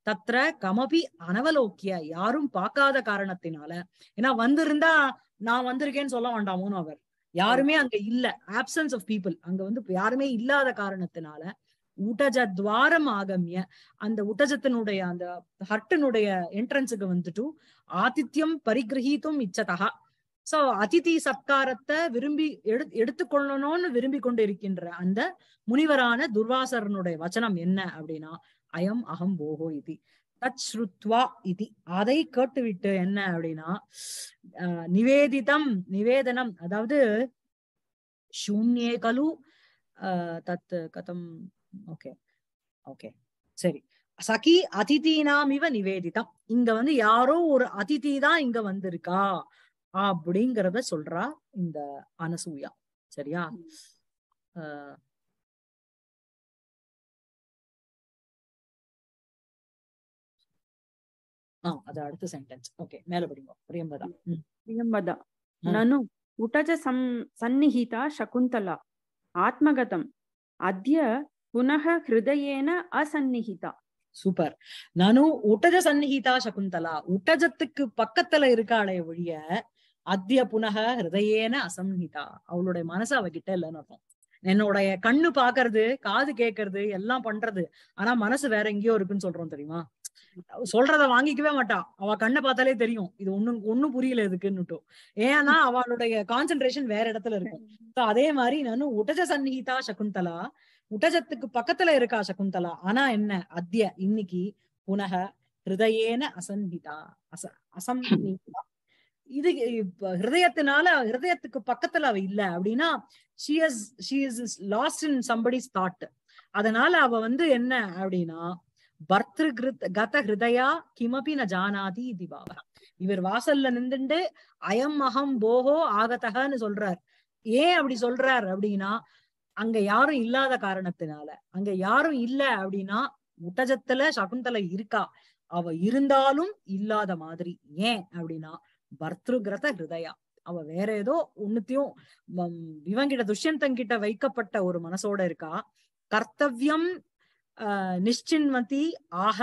தத்த கமபி அனவலோக்கிய யாரும் பார்க்காத காரணத்தினால ஏன்னா வந்திருந்தா நான் வந்திருக்கேன்னு சொல்ல வேண்டாமோன்னு அவர் யாருமே அங்க இல்ல ஆப்சன்ஸ் ஆஃப் பீப்புள் அங்க வந்து யாருமே இல்லாத காரணத்தினால ஊட்டஜ துவாரம் ஆகமிய அந்த ஊட்டஜத்தினுடைய அந்த ஹர்ட்டினுடைய என்ட்ரன்ஸுக்கு வந்துட்டு ஆதித்யம் பரிகிரகித்தும் இச்சதா சோ அதிதி சத்காரத்தை விரும்பி எடு எடுத்துக்கொள்ளணும்னு விரும்பி கொண்டு இருக்கின்ற அந்த முனிவரான துர்வாசரனுடைய வச்சனம் என்ன அப்படின்னா அயம் அகம் போகோ இது தத் ஸ்ருத்வா இது அதை கேட்டுவிட்டு என்ன அப்படின்னா நிவேதிதம் நிவேதனம் அதாவது சூன்யே கலு தத் கதம் ஓகே ஓகே சரி சகி அதிதீனாம் இவ நிவேதிதம் இங்க வந்து யாரோ ஒரு அதிதி தான் இங்க வந்திருக்கா அப்படிங்கறத சொல்றா இந்த அனசூயா சரியா ஆஹ் அது அடுத்த சென்டென்ஸ் ஓகே மேல படிங்க பிரியம்பதா பிரியம்பதா நனு உடஜ சம் சந்நிஹிதா சகுந்தலா ஆத்மகதம் அத்ய புனக ஹிருதயேன ಅಸನ್ನಿಹಿತ சூப்பர் நானும் உட்டஜ சந்நிகிதா சகுந்தலா உட்டஜத்துக்கு பக்கத்துல இருக்காளே ஒழிய அத்திய புனக ஹிருதயேன அசம்ஹிதா அவளுடைய மனசு அவகிட்ட இல்லைன்னு அர்த்தம் என்னுடைய கண்ணு பாக்குறது காது கேக்குறது எல்லாம் பண்றது ஆனா மனசு வேற எங்கேயோ இருக்குன்னு சொல்றோம் தெரியுமா சொல்றத வாங்கிக்கவே மாட்டா அவ கண்ணை பார்த்தாலே தெரியும் இது ஒண்ணு ஒண்ணும் புரியல இதுக்குன்னுட்டும் ஏன்னா அவளுடைய கான்சென்ட்ரேஷன் வேற இடத்துல இருக்கும் அதே மாதிரி நானும் உடஜ சந்நிகிதா சகுந்தலா உடஜத்துக்கு பக்கத்துல இருக்கா சகுந்தலா ஆனா என்ன அத்திய இன்னைக்கு புனக ஹிருதயேன அசந்திதா அச அசம்ஹிதா இது ஹிருதயத்தினால ஹிருதயத்துக்கு பக்கத்துல அவ இல்ல அப்படின்னா சம்படி இன் சம்படிஸ் தாட் அதனால அவ வந்து என்ன அப்படின்னா பர்திருகிருத் கத ஹிருதயா கிமபி ந ஜானாதி திபாவ இவர் வாசல்ல நின்றுண்டு அயம் அகம் போகோ ஆகத்தகன்னு சொல்றார் ஏன் அப்படி சொல்றார் அப்படின்னா அங்க யாரும் இல்லாத காரணத்தினால அங்க யாரும் இல்ல அப்படின்னா உட்டஜத்துல சகுந்தலை இருக்கா அவ இருந்தாலும் இல்லாத மாதிரி ஏன் அப்படின்னா பர்திருகிரத ஹிருதயா அவ வேற ஏதோ ஒண்ணுத்தையும் இவங்கிட்ட துஷ்யந்தங்கிட்ட வைக்கப்பட்ட ஒரு மனசோட இருக்கா கர்த்தவியம் நிஷ்சின்மதி ஆக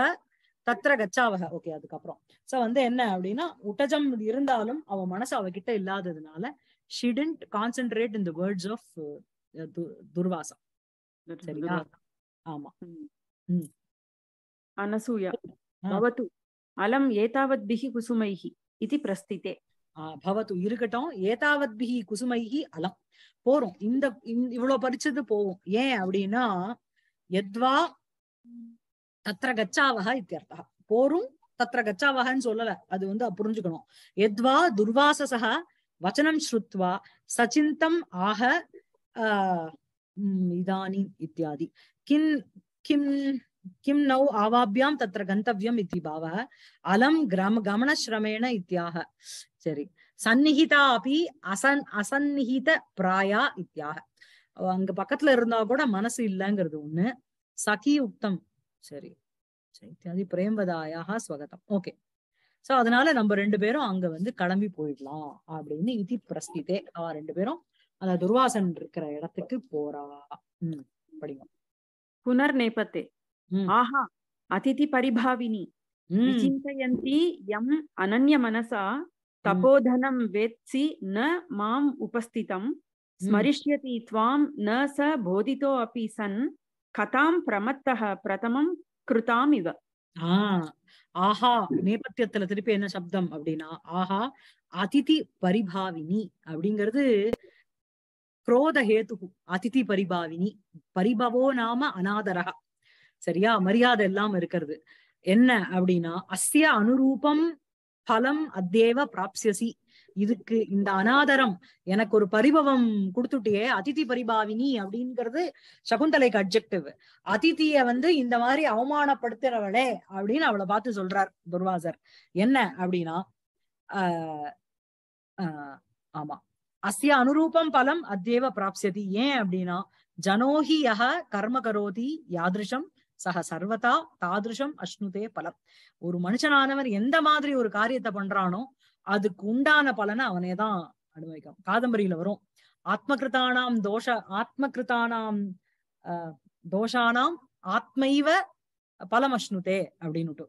தத்திர கச்சாவக ஓகே அதுக்கப்புறம் சோ வந்து என்ன அப்படின்னா உட்டஜம் இருந்தாலும் அவ மனசு அவகிட்ட இல்லாததுனால she didn't concentrate in the words of Durvasam சரியா ஆமா அனசூயா பவத்து அலம் ஏதாவத் பிகி குசுமைஹி இது பிரஸ்திதே பவத்து இருக்கட்டும் ஏதாவத் பிகி குசுமைஹி அலம் போறோம் இந்த இவ்வளவு பறிச்சது போவோம் ஏன் அப்படின்னா எத்வா தத்திர கச்சாவக இத்தியர்த்தா போரும் தத்திர கச்சாவகன்னு சொல்லல அது வந்து புரிஞ்சுக்கணும் எத்வா துர்வாசசா வச்சனம் ஸ்ருத்வா சச்சிந்தம் ஆக इदानीं इत्यादि किं किं किं नौ आवाभ्यां तत्र गन्तव्यम् इति भावः अलं ग्राम गमनश्रमेण इत्याह சரி சந்நிகிதா அப்படி அசன் அசந்நிகித பிராயா இத்தியாக அங்க பக்கத்துல இருந்தா கூட மனசு இல்லைங்கிறது ஒண்ணு சகி உக்தம் சரி இத்தியாதி பிரேம்பதாயாக ஸ்வகதம் ஓகே சோ அதனால நம்ம ரெண்டு பேரும் அங்க வந்து கிளம்பி போயிடலாம் அப்படின்னு இதி பிரஸ்திதே அவ ரெண்டு பேரும் அந்த துர்வாசன் இருக்கிற இடத்துக்கு போறா உம் புனர் நேபத்தே ஆஹா அதிதி பரிபாவினி சிந்தயந்தி யம் அனன்ய மனசா தபோதனம் வேத்சி ந மாம் உபஸ்திதம் ஸ்மரிஷ்யதி துவாம் ந ச போதிதோ அப்பி சன் கதாம் பிரமத்தக பிரதமம் கிருதாம் இவ ஆஹா நேபத்தியத்துல திருப்பி என்ன சப்தம் அப்படின்னா ஆஹா அதிதி பரிபாவினி அப்படிங்கிறது குரோத அதிதி பரிபாவினி பரிபவோ நாம அநாதரக சரியா மரியாதை எல்லாம் இருக்கிறது என்ன அப்படின்னா அஸ்ய அனுரூபம் பலம் அத்தேவ பிராப்சியசி இதுக்கு இந்த அனாதரம் எனக்கு ஒரு பரிபவம் கொடுத்துட்டியே அதிதி பரிபாவினி அப்படிங்கிறது சகுந்தலைக்கு அப்ஜெக்டிவ் அதிதிய வந்து இந்த மாதிரி அவமானப்படுத்துறவளே அப்படின்னு அவளை பார்த்து சொல்றார் துர்வாசர் என்ன அப்படின்னா ஆஹ் ஆமா அசிய அனுரூபம் பலம் அத்தேவ பிராப்சியதி ஏன் அப்படின்னா ஜனோஹி யக கர்ம கரோதி யாதிருஷம் சக சர்வதா தாதிருஷம் அஷ்ணுதே பலம் ஒரு மனுஷனானவர் எந்த மாதிரி ஒரு காரியத்தை பண்றானோ அதுக்கு உண்டான பலனை அவனே தான் அனுபவிக்கும் காதம்பரியில வரும் ஆத்மகிருத்தானாம் தோஷ ஆஹ் தோஷானாம் ஆத்மைவ பலம் அஷ்ணுதே அப்படின்னுட்டு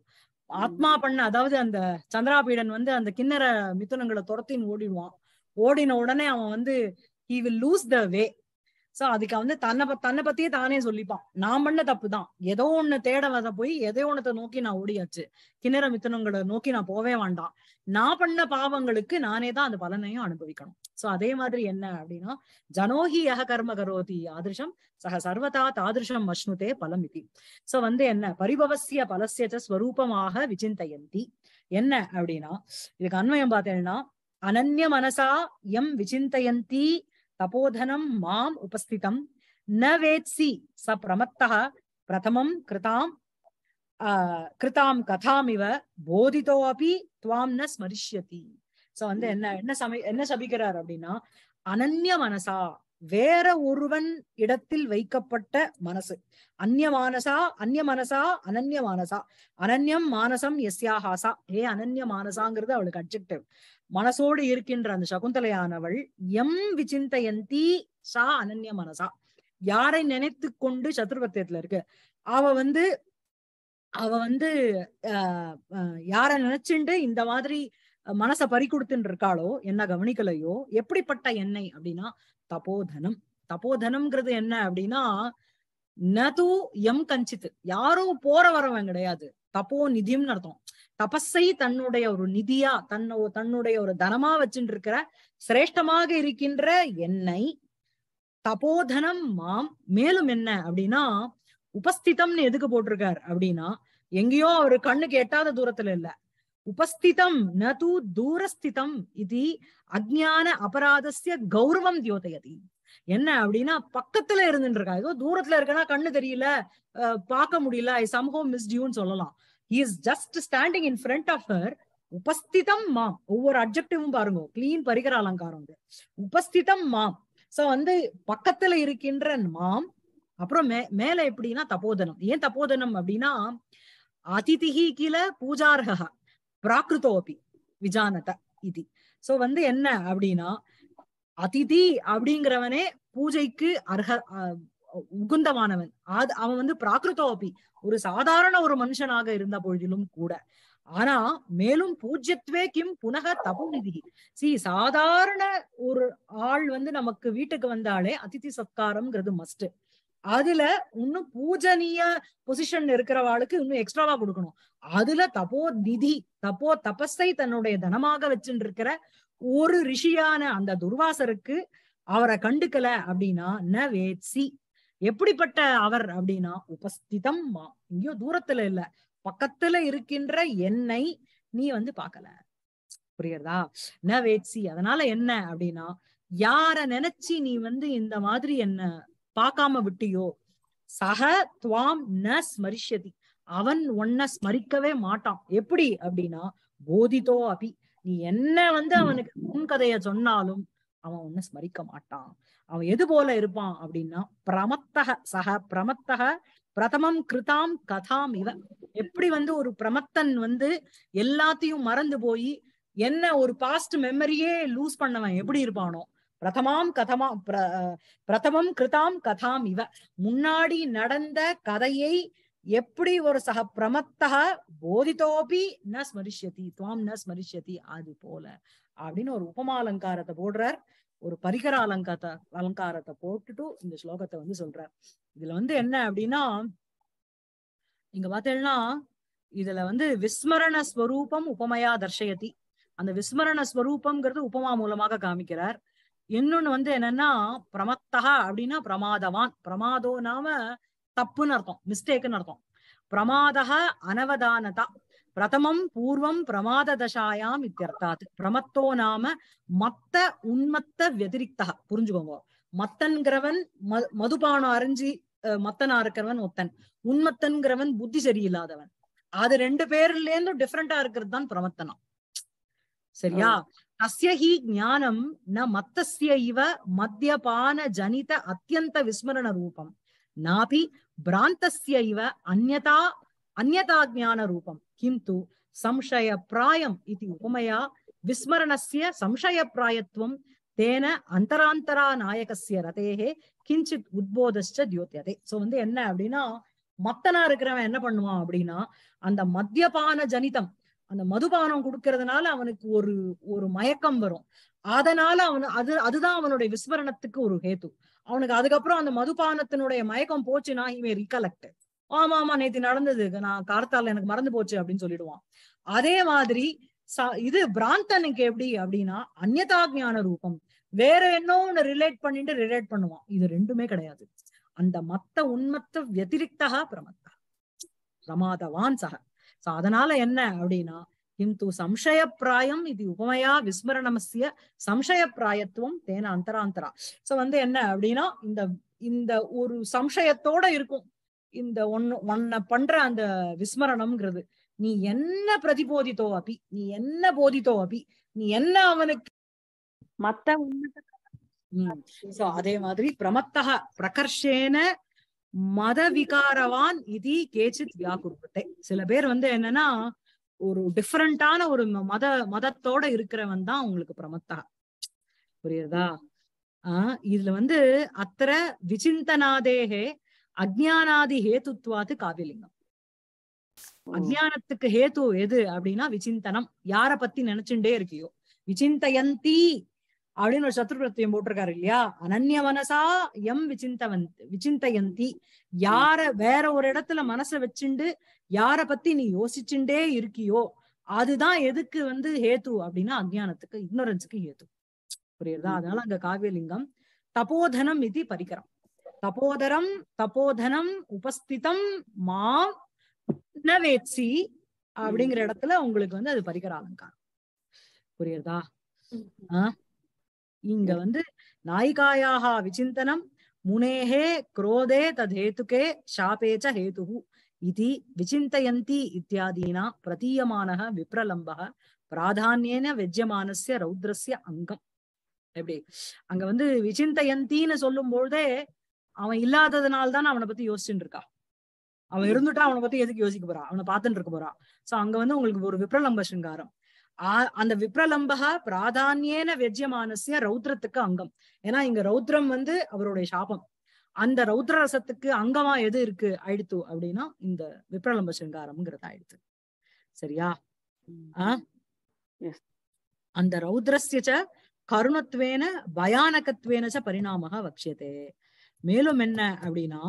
ஆத்மா பண்ண அதாவது அந்த சந்திராபீடன் வந்து அந்த கிண்ணற மித்துனங்களை துரத்தின்னு ஓடிடுவான் ஓடின உடனே அவன் வந்து he will lose the way so அதுக்கு வந்து தன்னை தன்னை பத்தியே தானே சொல்லிப்பான் நான் பண்ண தப்பு தான் ஏதோ ஒண்ணு தேட வத போய் ஏதோ ஒண்ணத்தை நோக்கி நான் ஓடியாச்சு கிணற மித்தனங்களை நோக்கி நான் போவே வேண்டாம் நான் பண்ண பாவங்களுக்கு நானே தான் அந்த பலனையும் அனுபவிக்கணும் சோ அதே மாதிரி என்ன அப்படின்னா ஜனோஹி யக கர்ம கரோதி ஆதிருஷம் சக சர்வதா தாதிருஷம் மஷ்ணுதே பலம் இது சோ வந்து என்ன பரிபவசிய பலசிய ஸ்வரூபமாக விசிந்தயந்தி என்ன அப்படின்னா இதுக்கு அன்மயம் பார்த்தேன்னா அனன்ய மனசா எம் விசிந்தயந்தி தபோதனம் மாம் உபஸ்திதம் ந வேத்சி ச பிரமத்த பிரதமம் கிருதாம் கிருதாம் கதாமிவ போதிதோ அப்படி துவாம் ந ஸ்மரிஷ்யதி சோ வந்து என்ன என்ன சமை என்ன சபிக்கிறார் அப்படின்னா அனன்ய மனசா வேற ஒருவன் இடத்தில் வைக்கப்பட்ட மனசு அந்நிய மானசா அந்நிய மனசா அனன்ய மானசா அனன்யம் மானசம் எஸ்யாஹாசா ஏ அனன்ய மானசாங்கிறது அவளுக்கு அப்ஜெக்டிவ் மனசோடு இருக்கின்ற அந்த சகுந்தலையானவள் எம் விசிந்தயந்தி சா அனன்ய மனசா யாரை நினைத்து கொண்டு சத்ருபத்தியத்துல இருக்கு அவ வந்து அவ வந்து ஆஹ் யார நினைச்சுண்டு இந்த மாதிரி மனச பறி கொடுத்துட்டு இருக்காளோ என்ன கவனிக்கலையோ எப்படிப்பட்ட எண்ணெய் அப்படின்னா தபோதனம் தபோதனம்ங்கிறது என்ன அப்படின்னா நது எம் கஞ்சித்து யாரும் போற வரவன் கிடையாது தப்போ நிதியம்னு அர்த்தம் தபஸை தன்னுடைய ஒரு நிதியா தன் தன்னுடைய ஒரு தனமா வச்சுட்டு இருக்கிற சிரேஷ்டமாக இருக்கின்ற என்னை தபோதனம் மாம் மேலும் என்ன அப்படின்னா உபஸ்திதம்னு எதுக்கு போட்டிருக்கார் அப்படின்னா எங்கேயோ அவரு கண்ணு கேட்டாத தூரத்துல இல்ல உபஸ்திதம் ந தூ தூரஸ்திதம் இது அஜான அபராதசிய கௌரவம் தியோதயதி என்ன அப்படின்னா பக்கத்துல இருந்துட்டு இருக்கா ஏதோ தூரத்துல இருக்கனா கண்ணு தெரியல பார்க்க முடியல ஐ சம்ஹோ மிஸ்டியூன்னு சொல்லலாம் is just standing in front of her உபஸ்திதம் மாம் ஒவ்வொரு அப்ஜெக்டிவும் பாருங்க கிளீன் பரிகர அலங்காரம் வந்து உபஸ்திதம் மாம் சோ வந்து பக்கத்துல இருக்கின்ற மாம் அப்புறம் மே மேல எப்படின்னா தபோதனம் ஏன் தபோதனம் அப்படின்னா அதிதிகி கீழ பூஜார்ஹா பிராகிருதோபி விஜானத இது சோ வந்து என்ன அப்படின்னா அதிதி அப்படிங்கிறவனே பூஜைக்கு அர்ஹ உகுந்தவானவன் அது அவன் வந்து பிராகிருதோபி ஒரு சாதாரண ஒரு மனுஷனாக இருந்த பொழுதிலும் கூட ஆனா மேலும் பூஜ்யத்வே கிம் புனக தபோநிதி சி சாதாரண ஒரு ஆள் வந்து நமக்கு வீட்டுக்கு வந்தாலே அதிதி சத்காரம்ங்கிறது மஸ்ட் அதுல இன்னும் பூஜனீய பொசிஷன் இருக்கிறவாளுக்கு இன்னும் எக்ஸ்ட்ராவா கொடுக்கணும் அதுல தபோ நிதி தப்போ தபஸை தன்னுடைய தனமாக வச்சுட்டு இருக்கிற ஒரு ரிஷியான அந்த துர்வாசருக்கு அவரை கண்டுக்கல அப்படின்னா ந வேட்சி எப்படிப்பட்ட அவர் அப்படின்னா உபஸ்திதம் மா இங்கயோ தூரத்துல இல்ல பக்கத்துல இருக்கின்ற என்னை நீ வந்து பாக்கல புரியுறதா ந வேட்சி அதனால என்ன அப்படின்னா யார நினைச்சு நீ வந்து இந்த மாதிரி என்ன பார்க்காம விட்டியோ சக துவாம் ந ஸ்மரிஷதி அவன் உன்னை ஸ்மரிக்கவே மாட்டான் எப்படி அப்படின்னா போதிதோ அபி நீ என்ன வந்து அவனுக்கு முன்கதைய சொன்னாலும் அவன் ஒன்னும் ஸ்மரிக்க மாட்டான் அவன் எது போல இருப்பான் அப்படின்னா பிரமத்தக சக பிரமத்தக பிரதமம் கிருதாம் கதாம் இவன் எப்படி வந்து ஒரு பிரமத்தன் வந்து எல்லாத்தையும் மறந்து போய் என்ன ஒரு பாஸ்ட் மெமரியே லூஸ் பண்ணவன் எப்படி இருப்பானோ பிரதமாம் கதமா பிரதமம் கிருதாம் கதாம் இவ முன்னாடி நடந்த கதையை எப்படி ஒரு சக பிரமத்தக போதித்தோபி ந ஸ்மரிஷதி துவாம் ந ஸ்மரிஷதி அது போல அப்படின்னு ஒரு உபமா அலங்காரத்தை போடுறார் ஒரு பரிகர அலங்காரத்தை அலங்காரத்தை போட்டுட்டு இந்த ஸ்லோகத்தை வந்து சொல்றார் இதுல வந்து என்ன அப்படின்னா இங்க பாத்தீங்கன்னா இதுல வந்து விஸ்மரண ஸ்வரூபம் உபமையா தர்ஷயதி அந்த விஸ்மரண ஸ்வரூபம்ங்கிறது உபமா மூலமாக காமிக்கிறார் இன்னொன்னு வந்து என்னன்னா பிரமத்தகா அப்படின்னா பிரமாதவான் பிரமாதோ நாம தப்புன்னு அர்த்தம் மிஸ்டேக்குன்னு அர்த்தம் பிரமாதக அனவதானதா பிரதமம் பூர்வம் பிரமாத தசாயாம் இத்தியர்த்தாத் பிரமத்தோ நாம மத்த உண்மத்த வதிரிக்தா புரிஞ்சுக்கோங்க மத்தன்கிறவன் மதுபானம் அறிஞ்சி மத்தனா இருக்கிறவன் ஒத்தன் உண்மத்தன்கிறவன் புத்தி சரியில்லாதவன் அது ரெண்டு பேர்ல டிஃப்ரெண்டா இருக்கிறது தான் பிரமத்தனம் சரியா தஸ்ய ஹி ஞானம் ந மத்தசிய இவ மத்தியபான ஜனித அத்தியந்த விஸ்மரண ரூபம் நாபி பிராந்தசிய இவ அந்நதா அந்நதா ஜான ரூபம் किन्तु संशयप्रायम् इति उपमया विस्मरणस्य संशयप्रायत्वं தேன அந்தராந்தரா நாயகசிய ரதேகே கிஞ்சித் உத்போதஸ்ட தியோத்தியதே சோ வந்து என்ன அப்படின்னா மத்தனா இருக்கிறவன் என்ன பண்ணுவான் அப்படின்னா அந்த மத்தியபான ஜனிதம் அந்த மதுபானம் கொடுக்கறதுனால அவனுக்கு ஒரு ஒரு மயக்கம் வரும் அதனால அவனு அது அதுதான் அவனுடைய விஸ்மரணத்துக்கு ஒரு ஹேத்து அவனுக்கு அதுக்கப்புறம் அந்த மதுபானத்தினுடைய மயக்கம் போச்சுன்னா இவன் ரீகலெக்ட் ஆமா ஆமா நேத்து நடந்தது நான் கார்த்தால எனக்கு மறந்து போச்சு அப்படின்னு சொல்லிடுவான் அதே மாதிரி இது பிராந்தனுக்கு எப்படி அப்படின்னா அந்நதா ஞான ரூபம் வேற என்ன ஒண்ணு ரிலேட் பண்ணிட்டு ரிலேட் பண்ணுவான் இது ரெண்டுமே கிடையாது அந்த மத்த உண்மத்த வத்திரிக்தா பிரமத்தா பிரமாதவான் சக சோ அதனால என்ன அப்படின்னா கிந்து பிராயம் இது உபமையா விஸ்மரணமசிய பிராயத்துவம் தேன அந்தராந்தரா சோ வந்து என்ன அப்படின்னா இந்த இந்த ஒரு சம்சயத்தோட இருக்கும் இந்த ஒன்னு உன்னை பண்ற அந்த விஸ்மரணம்ங்கிறது நீ என்ன பிரதிபோதித்தோ அபி நீ என்ன போதித்தோ அபி நீ என்ன அவனுக்கு மத்த சோ அதே மாதிரி பிரமத்தக பிரகர்ஷேன மத விகாரவான் இது கேச்சித் வியாக்குருவத்தை சில பேர் வந்து என்னன்னா ஒரு டிஃபரண்டான ஒரு மத மதத்தோட இருக்கிறவன் தான் உங்களுக்கு பிரமத்தா புரியுதா ஆஹ் இதுல வந்து அத்தரை விசிந்தனாதேகே அஜானாதி ஹேத்துவாத்து காவியலிங்கம் அஜானத்துக்கு ஹேத்து எது அப்படின்னா விசிந்தனம் யார பத்தி நினைச்சுட்டே இருக்கியோ விசிந்தயந்தி அப்படின்னு ஒரு சத்ரு போட்டிருக்காரு இல்லையா அனன்ய மனசா எம் விசிந்தவன் விசிந்தயந்தி யார வேற ஒரு இடத்துல மனசை வச்சுண்டு யார பத்தி நீ யோசிச்சுட்டே இருக்கியோ அதுதான் எதுக்கு வந்து ஹேத்து அப்படின்னா அஜானத்துக்கு இக்னோரன்ஸுக்கு ஹேத்து புரியுதா அதனால அங்க காவியலிங்கம் தபோதனம் இது பரிகரம் தபோதரம் தபோதனம் உபஸ்திதம் மாம் ந அப்படிங்கிற இடத்துல உங்களுக்கு வந்து அது பரிகர அலங்காரம் புரியுறதா இங்க வந்து நாயிகாயாக விசிந்தனம் முனேகே குரோதே ததேத்துகே சாபேச்ச ஹேதுகு இது விசிந்தயந்தி இத்தியாதீனா பிரதீயமான விப்ரலம்பக பிராதானியன வெஜ்யமானசிய ரௌத்ரஸ்ய அங்கம் எப்படி அங்க வந்து விசிந்தயந்தின்னு சொல்லும் பொழுதே அவன் இல்லாததுனால தான் அவனை பத்தி யோசிச்சுட்டு இருக்கா அவன் இருந்துட்டா அவனை பத்தி எதுக்கு யோசிக்க போறான் அவனை பார்த்துட்டு இருக்க போறான் சோ அங்க வந்து உங்களுக்கு ஒரு விப்ரலம்ப சிங்காரம் அந்த விப்ரலம்பகா பிராதான்யேன வெஜ்யமானசிய ரௌத்ரத்துக்கு அங்கம் ஏன்னா இங்க ரௌத்ரம் வந்து அவருடைய சாபம் அந்த ரௌத்ர ரசத்துக்கு அங்கமா எது இருக்கு ஆயிடுத்து அப்படின்னா இந்த விப்ரலம்ப சிங்காரம்ங்கிறத அழுத்து சரியா ஆஹ் அந்த ரௌத்ரஸ்ய கருணத்வேன பயானகத்வேன பரிணாமக வக்ஷதே மேலும் என்ன அப்படின்னா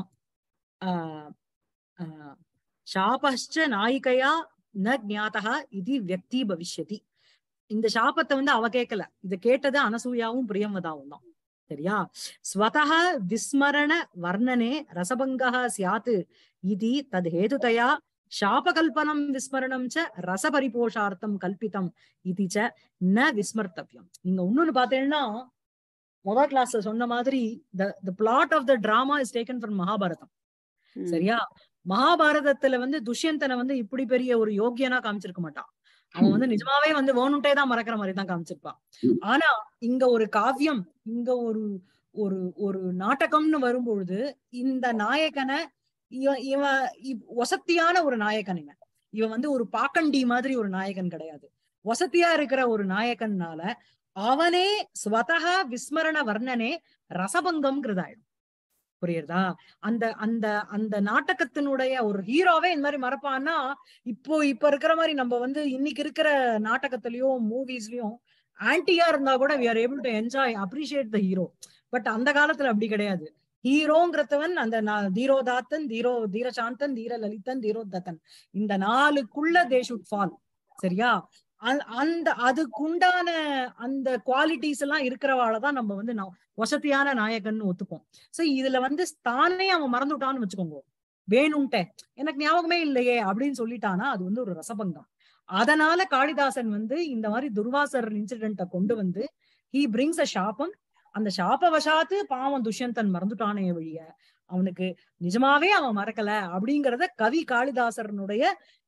ஆஹ் நாயிகையா ந ஜாதகா இது வியக்தி பவிஷ்யதி இந்த சாபத்தை வந்து அவ கேட்கல இத கேட்டது அனசூயாவும் பிரியம்வதாவும் தான் சரியா ஸ்வதக விஸ்மரண வர்ணனே ரசபங்கா சியாத்து இது தது ஹேதுதையா சாபகல்பனம் விஸ்மரணம் ச ரசபரிபோஷார்த்தம் கல்பித்தம் இது ச ந விஸ்மர்த்தவியம் நீங்க இன்னொன்னு பாத்தீங்கன்னா மொதல் கிளாஸ்ல சொன்ன மாதிரி the plot of the drama is taken from Mahabharatam சரியா மகாபாரதத்துல வந்து துஷ்யந்தனை வந்து இப்படி பெரிய ஒரு யோகியனா காமிச்சிருக்க மாட்டான் அவன் வந்து நிஜமாவே வந்து ஓனுட்டே தான் மறக்கிற மாதிரி தான் காமிச்சிருப்பான் ஆனா இங்க ஒரு காவியம் இங்க ஒரு ஒரு ஒரு நாடகம்னு வரும்பொழுது இந்த நாயகனை இவன் இவன் வசத்தியான ஒரு நாயகன் இவன் இவன் வந்து ஒரு பாக்கண்டி மாதிரி ஒரு நாயகன் கிடையாது வசதியா இருக்கிற ஒரு நாயகன்னால அவனே ஸ்வதகா விஸ்மரண வர்ணனே ரசபங்கம் கிருதாயிடும் புரியுறதா அந்த அந்த அந்த நாட்டகத்தினுடைய ஒரு ஹீரோவே இந்த மாதிரி மறப்பான்னா இப்போ இப்ப இருக்கிற மாதிரி நம்ம வந்து இன்னைக்கு இருக்கிற நாட்டகத்திலயும் மூவிஸ்லயும் ஆன்டியா இருந்தா கூட we are able to enjoy appreciate the hero but அந்த காலத்துல அப்படி கிடையாது ஹீரோங்கிறதவன் அந்த தீரோதாத்தன் தீரோ தீரசாந்தன் தீர லலிதன் தீரோதத்தன் இந்த நாளுக்குள்ள தேஷ் உட் ஃபால் சரியா அந்த அதுக்குண்டான அந்த குவாலிட்டிஸ் எல்லாம் இருக்கிறவாலதான் நம்ம வந்து வசதியான நாயகன் ஒத்துப்போம் சோ இதுல வந்து தானே அவன் விட்டான்னு வச்சுக்கோங்க வேணும்ட்ட எனக்கு ஞாபகமே இல்லையே அப்படின்னு சொல்லிட்டானா அது வந்து ஒரு ரசபங்கம் அதனால காளிதாசன் வந்து இந்த மாதிரி துர்வாசர் இன்சிடென்ட்டை கொண்டு வந்து ஹி பிரிங்ஸ் அ ஷாபம் அந்த ஷாப்ப வசாத்து பாவம் துஷ்யந்தன் மறந்துட்டானே வழிய அவனுக்கு நிஜமாவே அவன் மறக்கல அப்படிங்கறத கவி காளிதாசரனுடைய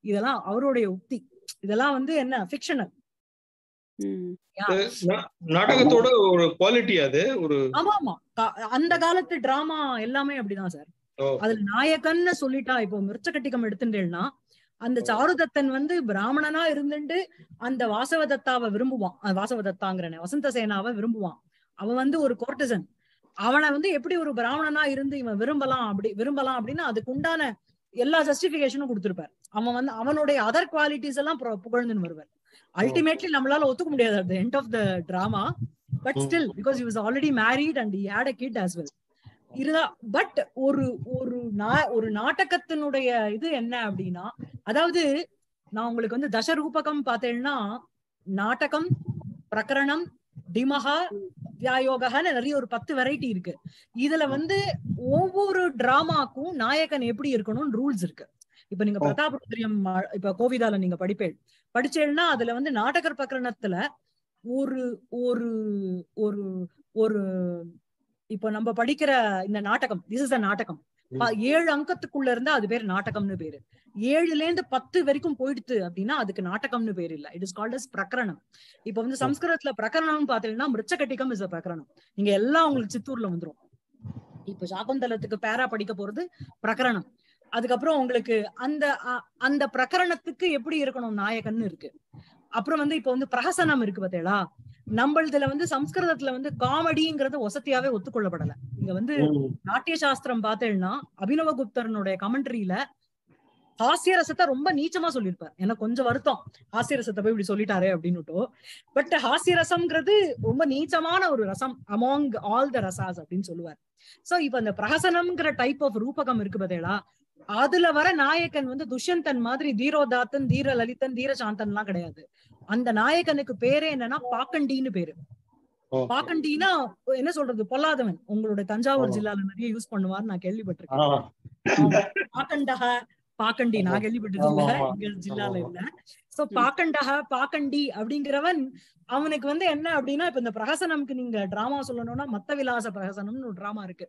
இதெல்லாம் அவருடைய உக்தி இதெல்லாம் வந்து என்ன ஃபிக்ஷனல் நாடகத்தோட ஒரு குவாலிட்டி அது ஒரு ஆமா ஆமா அந்த காலத்து டிராமா எல்லாமே அப்படிதான் சார் அதுல நாயகன்னு சொல்லிட்டா இப்போ மிருச்சகட்டிகம் எடுத்துட்டேன்னா அந்த சாருதத்தன் வந்து பிராமணனா இருந்துட்டு அந்த வாசவதத்தாவை விரும்புவான் வாசவதத்தாங்கிறன வசந்த சேனாவை விரும்புவான் அவன் வந்து ஒரு கோர்டசன் அவனை வந்து எப்படி ஒரு பிராமணனா இருந்து இவன் விரும்பலாம் அப்படி விரும்பலாம் அப்படின்னா அதுக்கு உண்டான எல்லா ஜஸ்டிபிகேஷனும் கொடுத்திருப்பாரு அவன் வந்து அவனுடைய அதர் குவாலிட்டிஸ் எல்லாம் புகழ்ந்து வருவார் அல்டிமேட்லி நம்மளால ஒத்துக்க முடியாது at end of the drama but still because you was already married and had a kid as well இருதா பட் ஒரு ஒரு நா ஒரு நாட்டகத்தினுடைய இது என்ன அப்படின்னா அதாவது நான் உங்களுக்கு வந்து தசரூபகம் பார்த்தேன்னா நாடகம் பிரகரணம் டிமகா வியாயோகன்னு நிறைய ஒரு பத்து வெரைட்டி இருக்கு இதுல வந்து ஒவ்வொரு டிராமாக்கும் நாயகன் எப்படி இருக்கணும்னு ரூல்ஸ் இருக்கு இப்ப நீங்க பிரதாபுத்திரியம் இப்ப கோவிதால நீங்க படிப்பேள் படிச்சேன்னா அதுல வந்து நாடகர் பிரகரணத்துல ஒரு ஒரு ஒரு ஒரு இப்ப நம்ம படிக்கிற இந்த நாடகம் திஸ் இஸ் அ நாடகம் ஏழு அங்கத்துக்குள்ள இருந்தா அது பேர் நாடகம்னு பேரு ஏழுல இருந்து பத்து வரைக்கும் போயிடுத்து அப்படின்னா அதுக்கு நாடகம்னு பேர் இல்ல இட் இஸ் கால்ட் அஸ் பிரகரணம் இப்ப வந்து சம்ஸ்கிருதத்துல பிரகரணம்னு பாத்தீங்கன்னா மிருச்சகட்டிகம் இஸ் அ பிரகரணம் நீங்க எல்லாம் உங்களுக்கு சித்தூர்ல வந்துரும் இப்ப சாகுந்தலத்துக்கு பேரா படிக்க போறது பிரகரணம் அதுக்கப்புறம் உங்களுக்கு அந்த அந்த பிரகரணத்துக்கு எப்படி இருக்கணும் நாயகன் இருக்கு அப்புறம் வந்து இப்ப வந்து பிரகசனம் இருக்கு பார்த்தீங்களா நம்மளதுல வந்து சம்ஸ்கிருதத்துல வந்து காமெடிங்கிறது வசதியாவே ஒத்துக்கொள்ளப்படல இங்க வந்து நாட்டிய சாஸ்திரம் பார்த்தேன்னா அபினவகுப்தரனுடைய கமெண்ட்ரியில ஹாஸ்யரசத்தை ரொம்ப நீச்சமா சொல்லியிருப்பார் எனக்கு கொஞ்சம் வருத்தம் ஹாஸ்யரசத்தை போய் இப்படி சொல்லிட்டாரே அப்படின்னுட்டோ பட் ஹாஸ்யரசம்ங்கிறது ரொம்ப நீச்சமான ஒரு ரசம் அமாங் ஆல் த ரசாஸ் அப்படின்னு சொல்லுவார் சோ இப்ப அந்த பிரகசனம்ங்கிற டைப் ஆஃப் ரூபகம் இருக்கு பார்த்தீங்களா அதுல வர நாயகன் வந்து துஷ்யந்தன் மாதிரி தீரோதாத்தன் தீர லலிதன் தீர சாந்தன் எல்லாம் கிடையாது அந்த நாயகனுக்கு பேரே என்னன்னா பாக்கண்டின்னு பேரு பாக்கண்டினா என்ன சொல்றது பொல்லாதவன் உங்களுடைய தஞ்சாவூர் ஜில்லால நிறைய யூஸ் பண்ணுவார் நான் கேள்விப்பட்டிருக்கேன் பாக்கண்டக பாக்கண்டி நான் கேள்விப்பட்டதில்ல ஜில்லால இல்ல சோ பாக்கண்டக பாக்கண்டி அப்படிங்கிறவன் அவனுக்கு வந்து என்ன அப்படின்னா இப்ப இந்த பிரகசனம்க்கு நீங்க டிராமா சொல்லணும்னா மத்த விலாச பிரகசனம்னு ஒரு டிராமா இருக்கு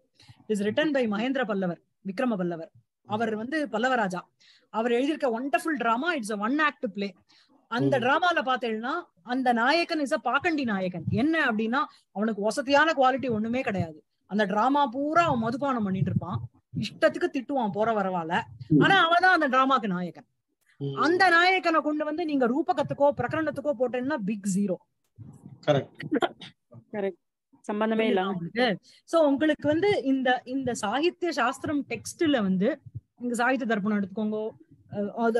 இஸ் ரிட்டன் பை மகேந்திர பல்லவர் விக்ரம பல்லவர் அவர் வந்து பல்லவராஜா அவர் எழுதியிருக்க wonderful drama it's one act play அந்த டிராமால பாத்தீங்கன்னா அந்த நாயகன் இஸ் அ பாக்கண்டி நாயகன் என்ன அப்படின்னா அவனுக்கு வசதியான குவாலிட்டி ஒண்ணுமே கிடையாது அந்த டிராமா பூரா அவன் மதுபானம் பண்ணிட்டு இருப்பான் இஷ்டத்துக்கு திட்டுவான் போற வரவால ஆனா அவன் தான் அந்த டிராமாக்கு நாயகன் அந்த நாயகனை கொண்டு வந்து நீங்க ரூபகத்துக்கோ பிரகரணத்துக்கோ போட்டீங்கன்னா பிக் ஜீரோ கரெக்ட் கரெக்ட் சம்பந்தமே இல்லாம சோ உங்களுக்கு வந்து இந்த இந்த சாகித்ய சாஸ்திரம் டெக்ஸ்ட்ல வந்து இங்க சாகித்ய தர்ப்பணம் எடுத்துக்கோங்க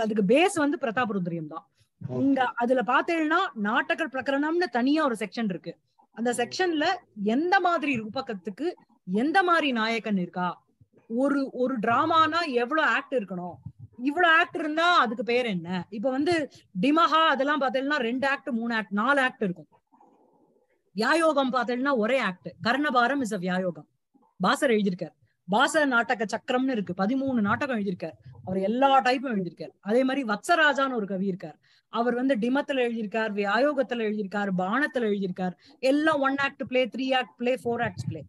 அதுக்கு பேஸ் வந்து பிரதாப் ருத்ரியம் தான் இங்க அதுல பாத்தீங்கன்னா நாட்டகர் பிரகரணம்னு தனியா ஒரு செக்ஷன் இருக்கு அந்த செக்ஷன்ல எந்த மாதிரி ரூபகத்துக்கு எந்த மாதிரி நாயகன் இருக்கா ஒரு ஒரு டிராமானா எவ்வளவு ஆக்ட் இருக்கணும் இவ்வளவு ஆக்ட் இருந்தா அதுக்கு பேர் என்ன இப்ப வந்து டிமஹா அதெல்லாம் பாத்தீங்கன்னா ரெண்டு ஆக்ட் மூணு ஆக்ட் நாலு ஆக்ட் இருக்கும் வியாயோகம் பார்த்தீங்கன்னா ஒரே act Karnabharam is a vyayogam பாசர் எழுதியிருக்காரு பாச நாட்டக சக்கரம்னு இருக்கு பதிமூணு நாட்டகம் எழுதியிருக்காரு அவர் எல்லா டைப்பும் எழுதியிருக்காரு அதே மாதிரி வத்சராஜான்னு ஒரு கவி இருக்கார் அவர் வந்து டிமத்துல எழுதியிருக்கார் வியாயோகத்துல எழுதியிருக்கார் பானத்துல எழுதியிருக்கார் எல்லாம் one act play three act play four act play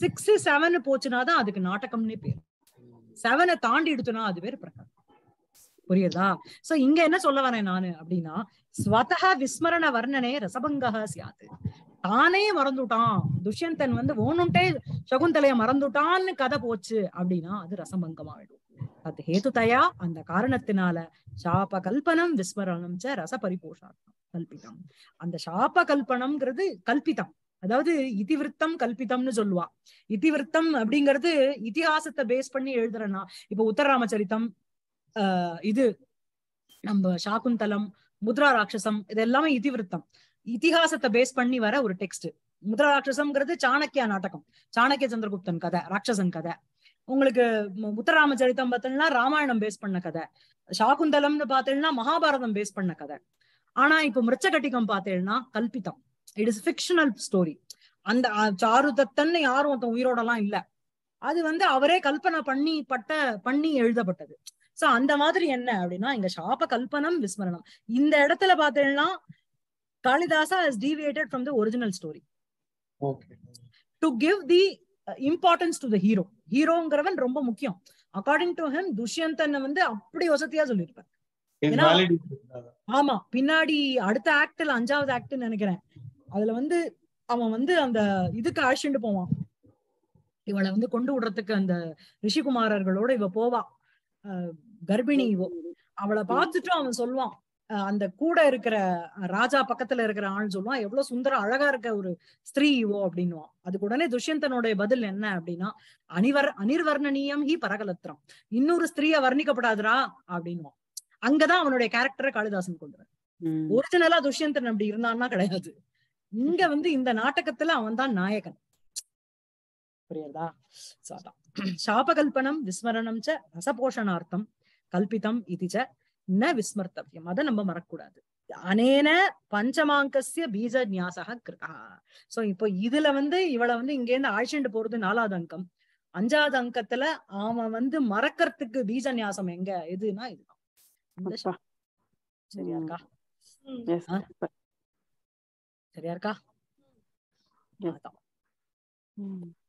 six seven போச்சுனாதான் அதுக்கு நாட்டகம்னே பேர் செவனை தாண்டி எடுத்தோம்னா அது பேர் பிரகாரம் புரியுதா சோ இங்க என்ன சொல்ல வரேன் நானு அப்படின்னா ஸ்வதஹ விஸ்மரண வர்ணனே ரசபங்கஹ சியாது தானே மறந்துட்டான் துஷ்யந்தன் வந்து ஓனுண்டே சகுந்தலைய மறந்துட்டான்னு கதை போச்சு அப்படின்னா அது ரசபங்கம் ஆயிடும் அது ஹேதுதயா அந்த காரணத்தினால சாப கல்பனம் விஸ்மரணம் ரச பரிபோஷார்த்தம் கல்பிதம் அந்த சாப கல்பனம்ங்கிறது கல்பிதம் அதாவது இதிவிருத்தம் கல்பிதம்னு சொல்லுவா இதிவிருத்தம் அப்படிங்கிறது இதிகாசத்தை பேஸ் பண்ணி எழுதுறேன்னா இப்ப உத்தரராமச்சரித்தம் ஆஹ் இது நம்ம சாகுந்தலம் முத்ரா ராட்சசம் இது எல்லாமே இதிவிருத்தம் இதிகாசத்தை பேஸ் பண்ணி வர ஒரு டெக்ஸ்ட் முதல ராட்சசம்ங்கிறது சாணக்கியா நாடகம் சாணக்கிய சந்திரகுப்தன் கதை ராட்சசன் கதை உங்களுக்கு உத்தரராம சரித்தம் பார்த்தீங்கன்னா ராமாயணம் பேஸ் பண்ண கதை சாகுந்தலம்னு பார்த்தீங்கன்னா மகாபாரதம் பேஸ் பண்ண கதை ஆனா இப்போ மிருச்சகட்டிகம் பார்த்தீங்கன்னா கல்பிதம் இட் இஸ் ஃபிக்ஷனல் ஸ்டோரி அந்த சாருதத்தன்னு யாரும் ஒருத்தன் உயிரோடலாம் இல்ல அது வந்து அவரே கல்பனை பண்ணி பட்ட பண்ணி எழுதப்பட்டது சோ அந்த மாதிரி என்ன அப்படின்னா இங்க சாப கல்பனம் விஸ்மரணம் இந்த இடத்துல பாத்தீங்கன்னா Kalidasa has deviated from the original story. Okay. To give importance to the hero ஹீரோங்கிறவன் ரொம்ப முக்கியம் அக்கார்டிங் டு ஹிம் துஷ்யந்தன் வந்து அப்படி வசதியா சொல்லியிருப்பார் ஆமா பின்னாடி அடுத்த ஆக்ட்ல அஞ்சாவது ஆக்ட் நினைக்கிறேன் அதுல வந்து அவன் வந்து அந்த இதுக்கு அழைச்சிட்டு போவான் இவளை வந்து கொண்டு விடுறதுக்கு அந்த ரிஷிகுமாரர்களோட இவ போவா கர்ப்பிணி இவோ அவளை பார்த்துட்டு அவன் சொல்லுவான் அந்த கூட இருக்கிற ராஜா பக்கத்துல இருக்கிற ஆள் சொல்லுவான் எவ்வளவு சுந்தர அழகா இருக்க ஒரு ஸ்திரீ இவோ அப்படின்னுவான் அதுக்கு உடனே துஷ்யந்தனுடைய பதில் என்ன அப்படின்னா அனிவர் அனிர்வர்ணனியம் ஹி பரகலத்திரம் இன்னொரு ஸ்திரீய வர்ணிக்கப்படாதரா அப்படின்னுவான் அங்கதான் அவனுடைய கேரக்டரை காளிதாசன் கொண்டு ஒரிஜினலா துஷ்யந்தன் அப்படி இருந்தான்னா கிடையாது இங்க வந்து இந்த நாட்டகத்துல அவன் தான் நாயகன் புரியுறதா சாதா சாபகல்பனம் விஸ்மரணம் ச ரசபோஷணார்த்தம் கல்பிதம் இது ந விஸ்மர்த்தவியம் அதை நம்ம மறக்கூடாது அனேன பஞ்சமாங்கசிய பீஜ நியாசக கிருதா சோ இப்போ இதுல வந்து இவளை வந்து இங்க இருந்து அழைச்சிட்டு போறது நாலாவது அங்கம் அஞ்சாவது அங்கத்துல அவன் வந்து மறக்கிறதுக்கு பீஜ நியாசம் எங்க எதுனா இதுதான் சரியா இருக்கா சரியா இருக்கா அதான்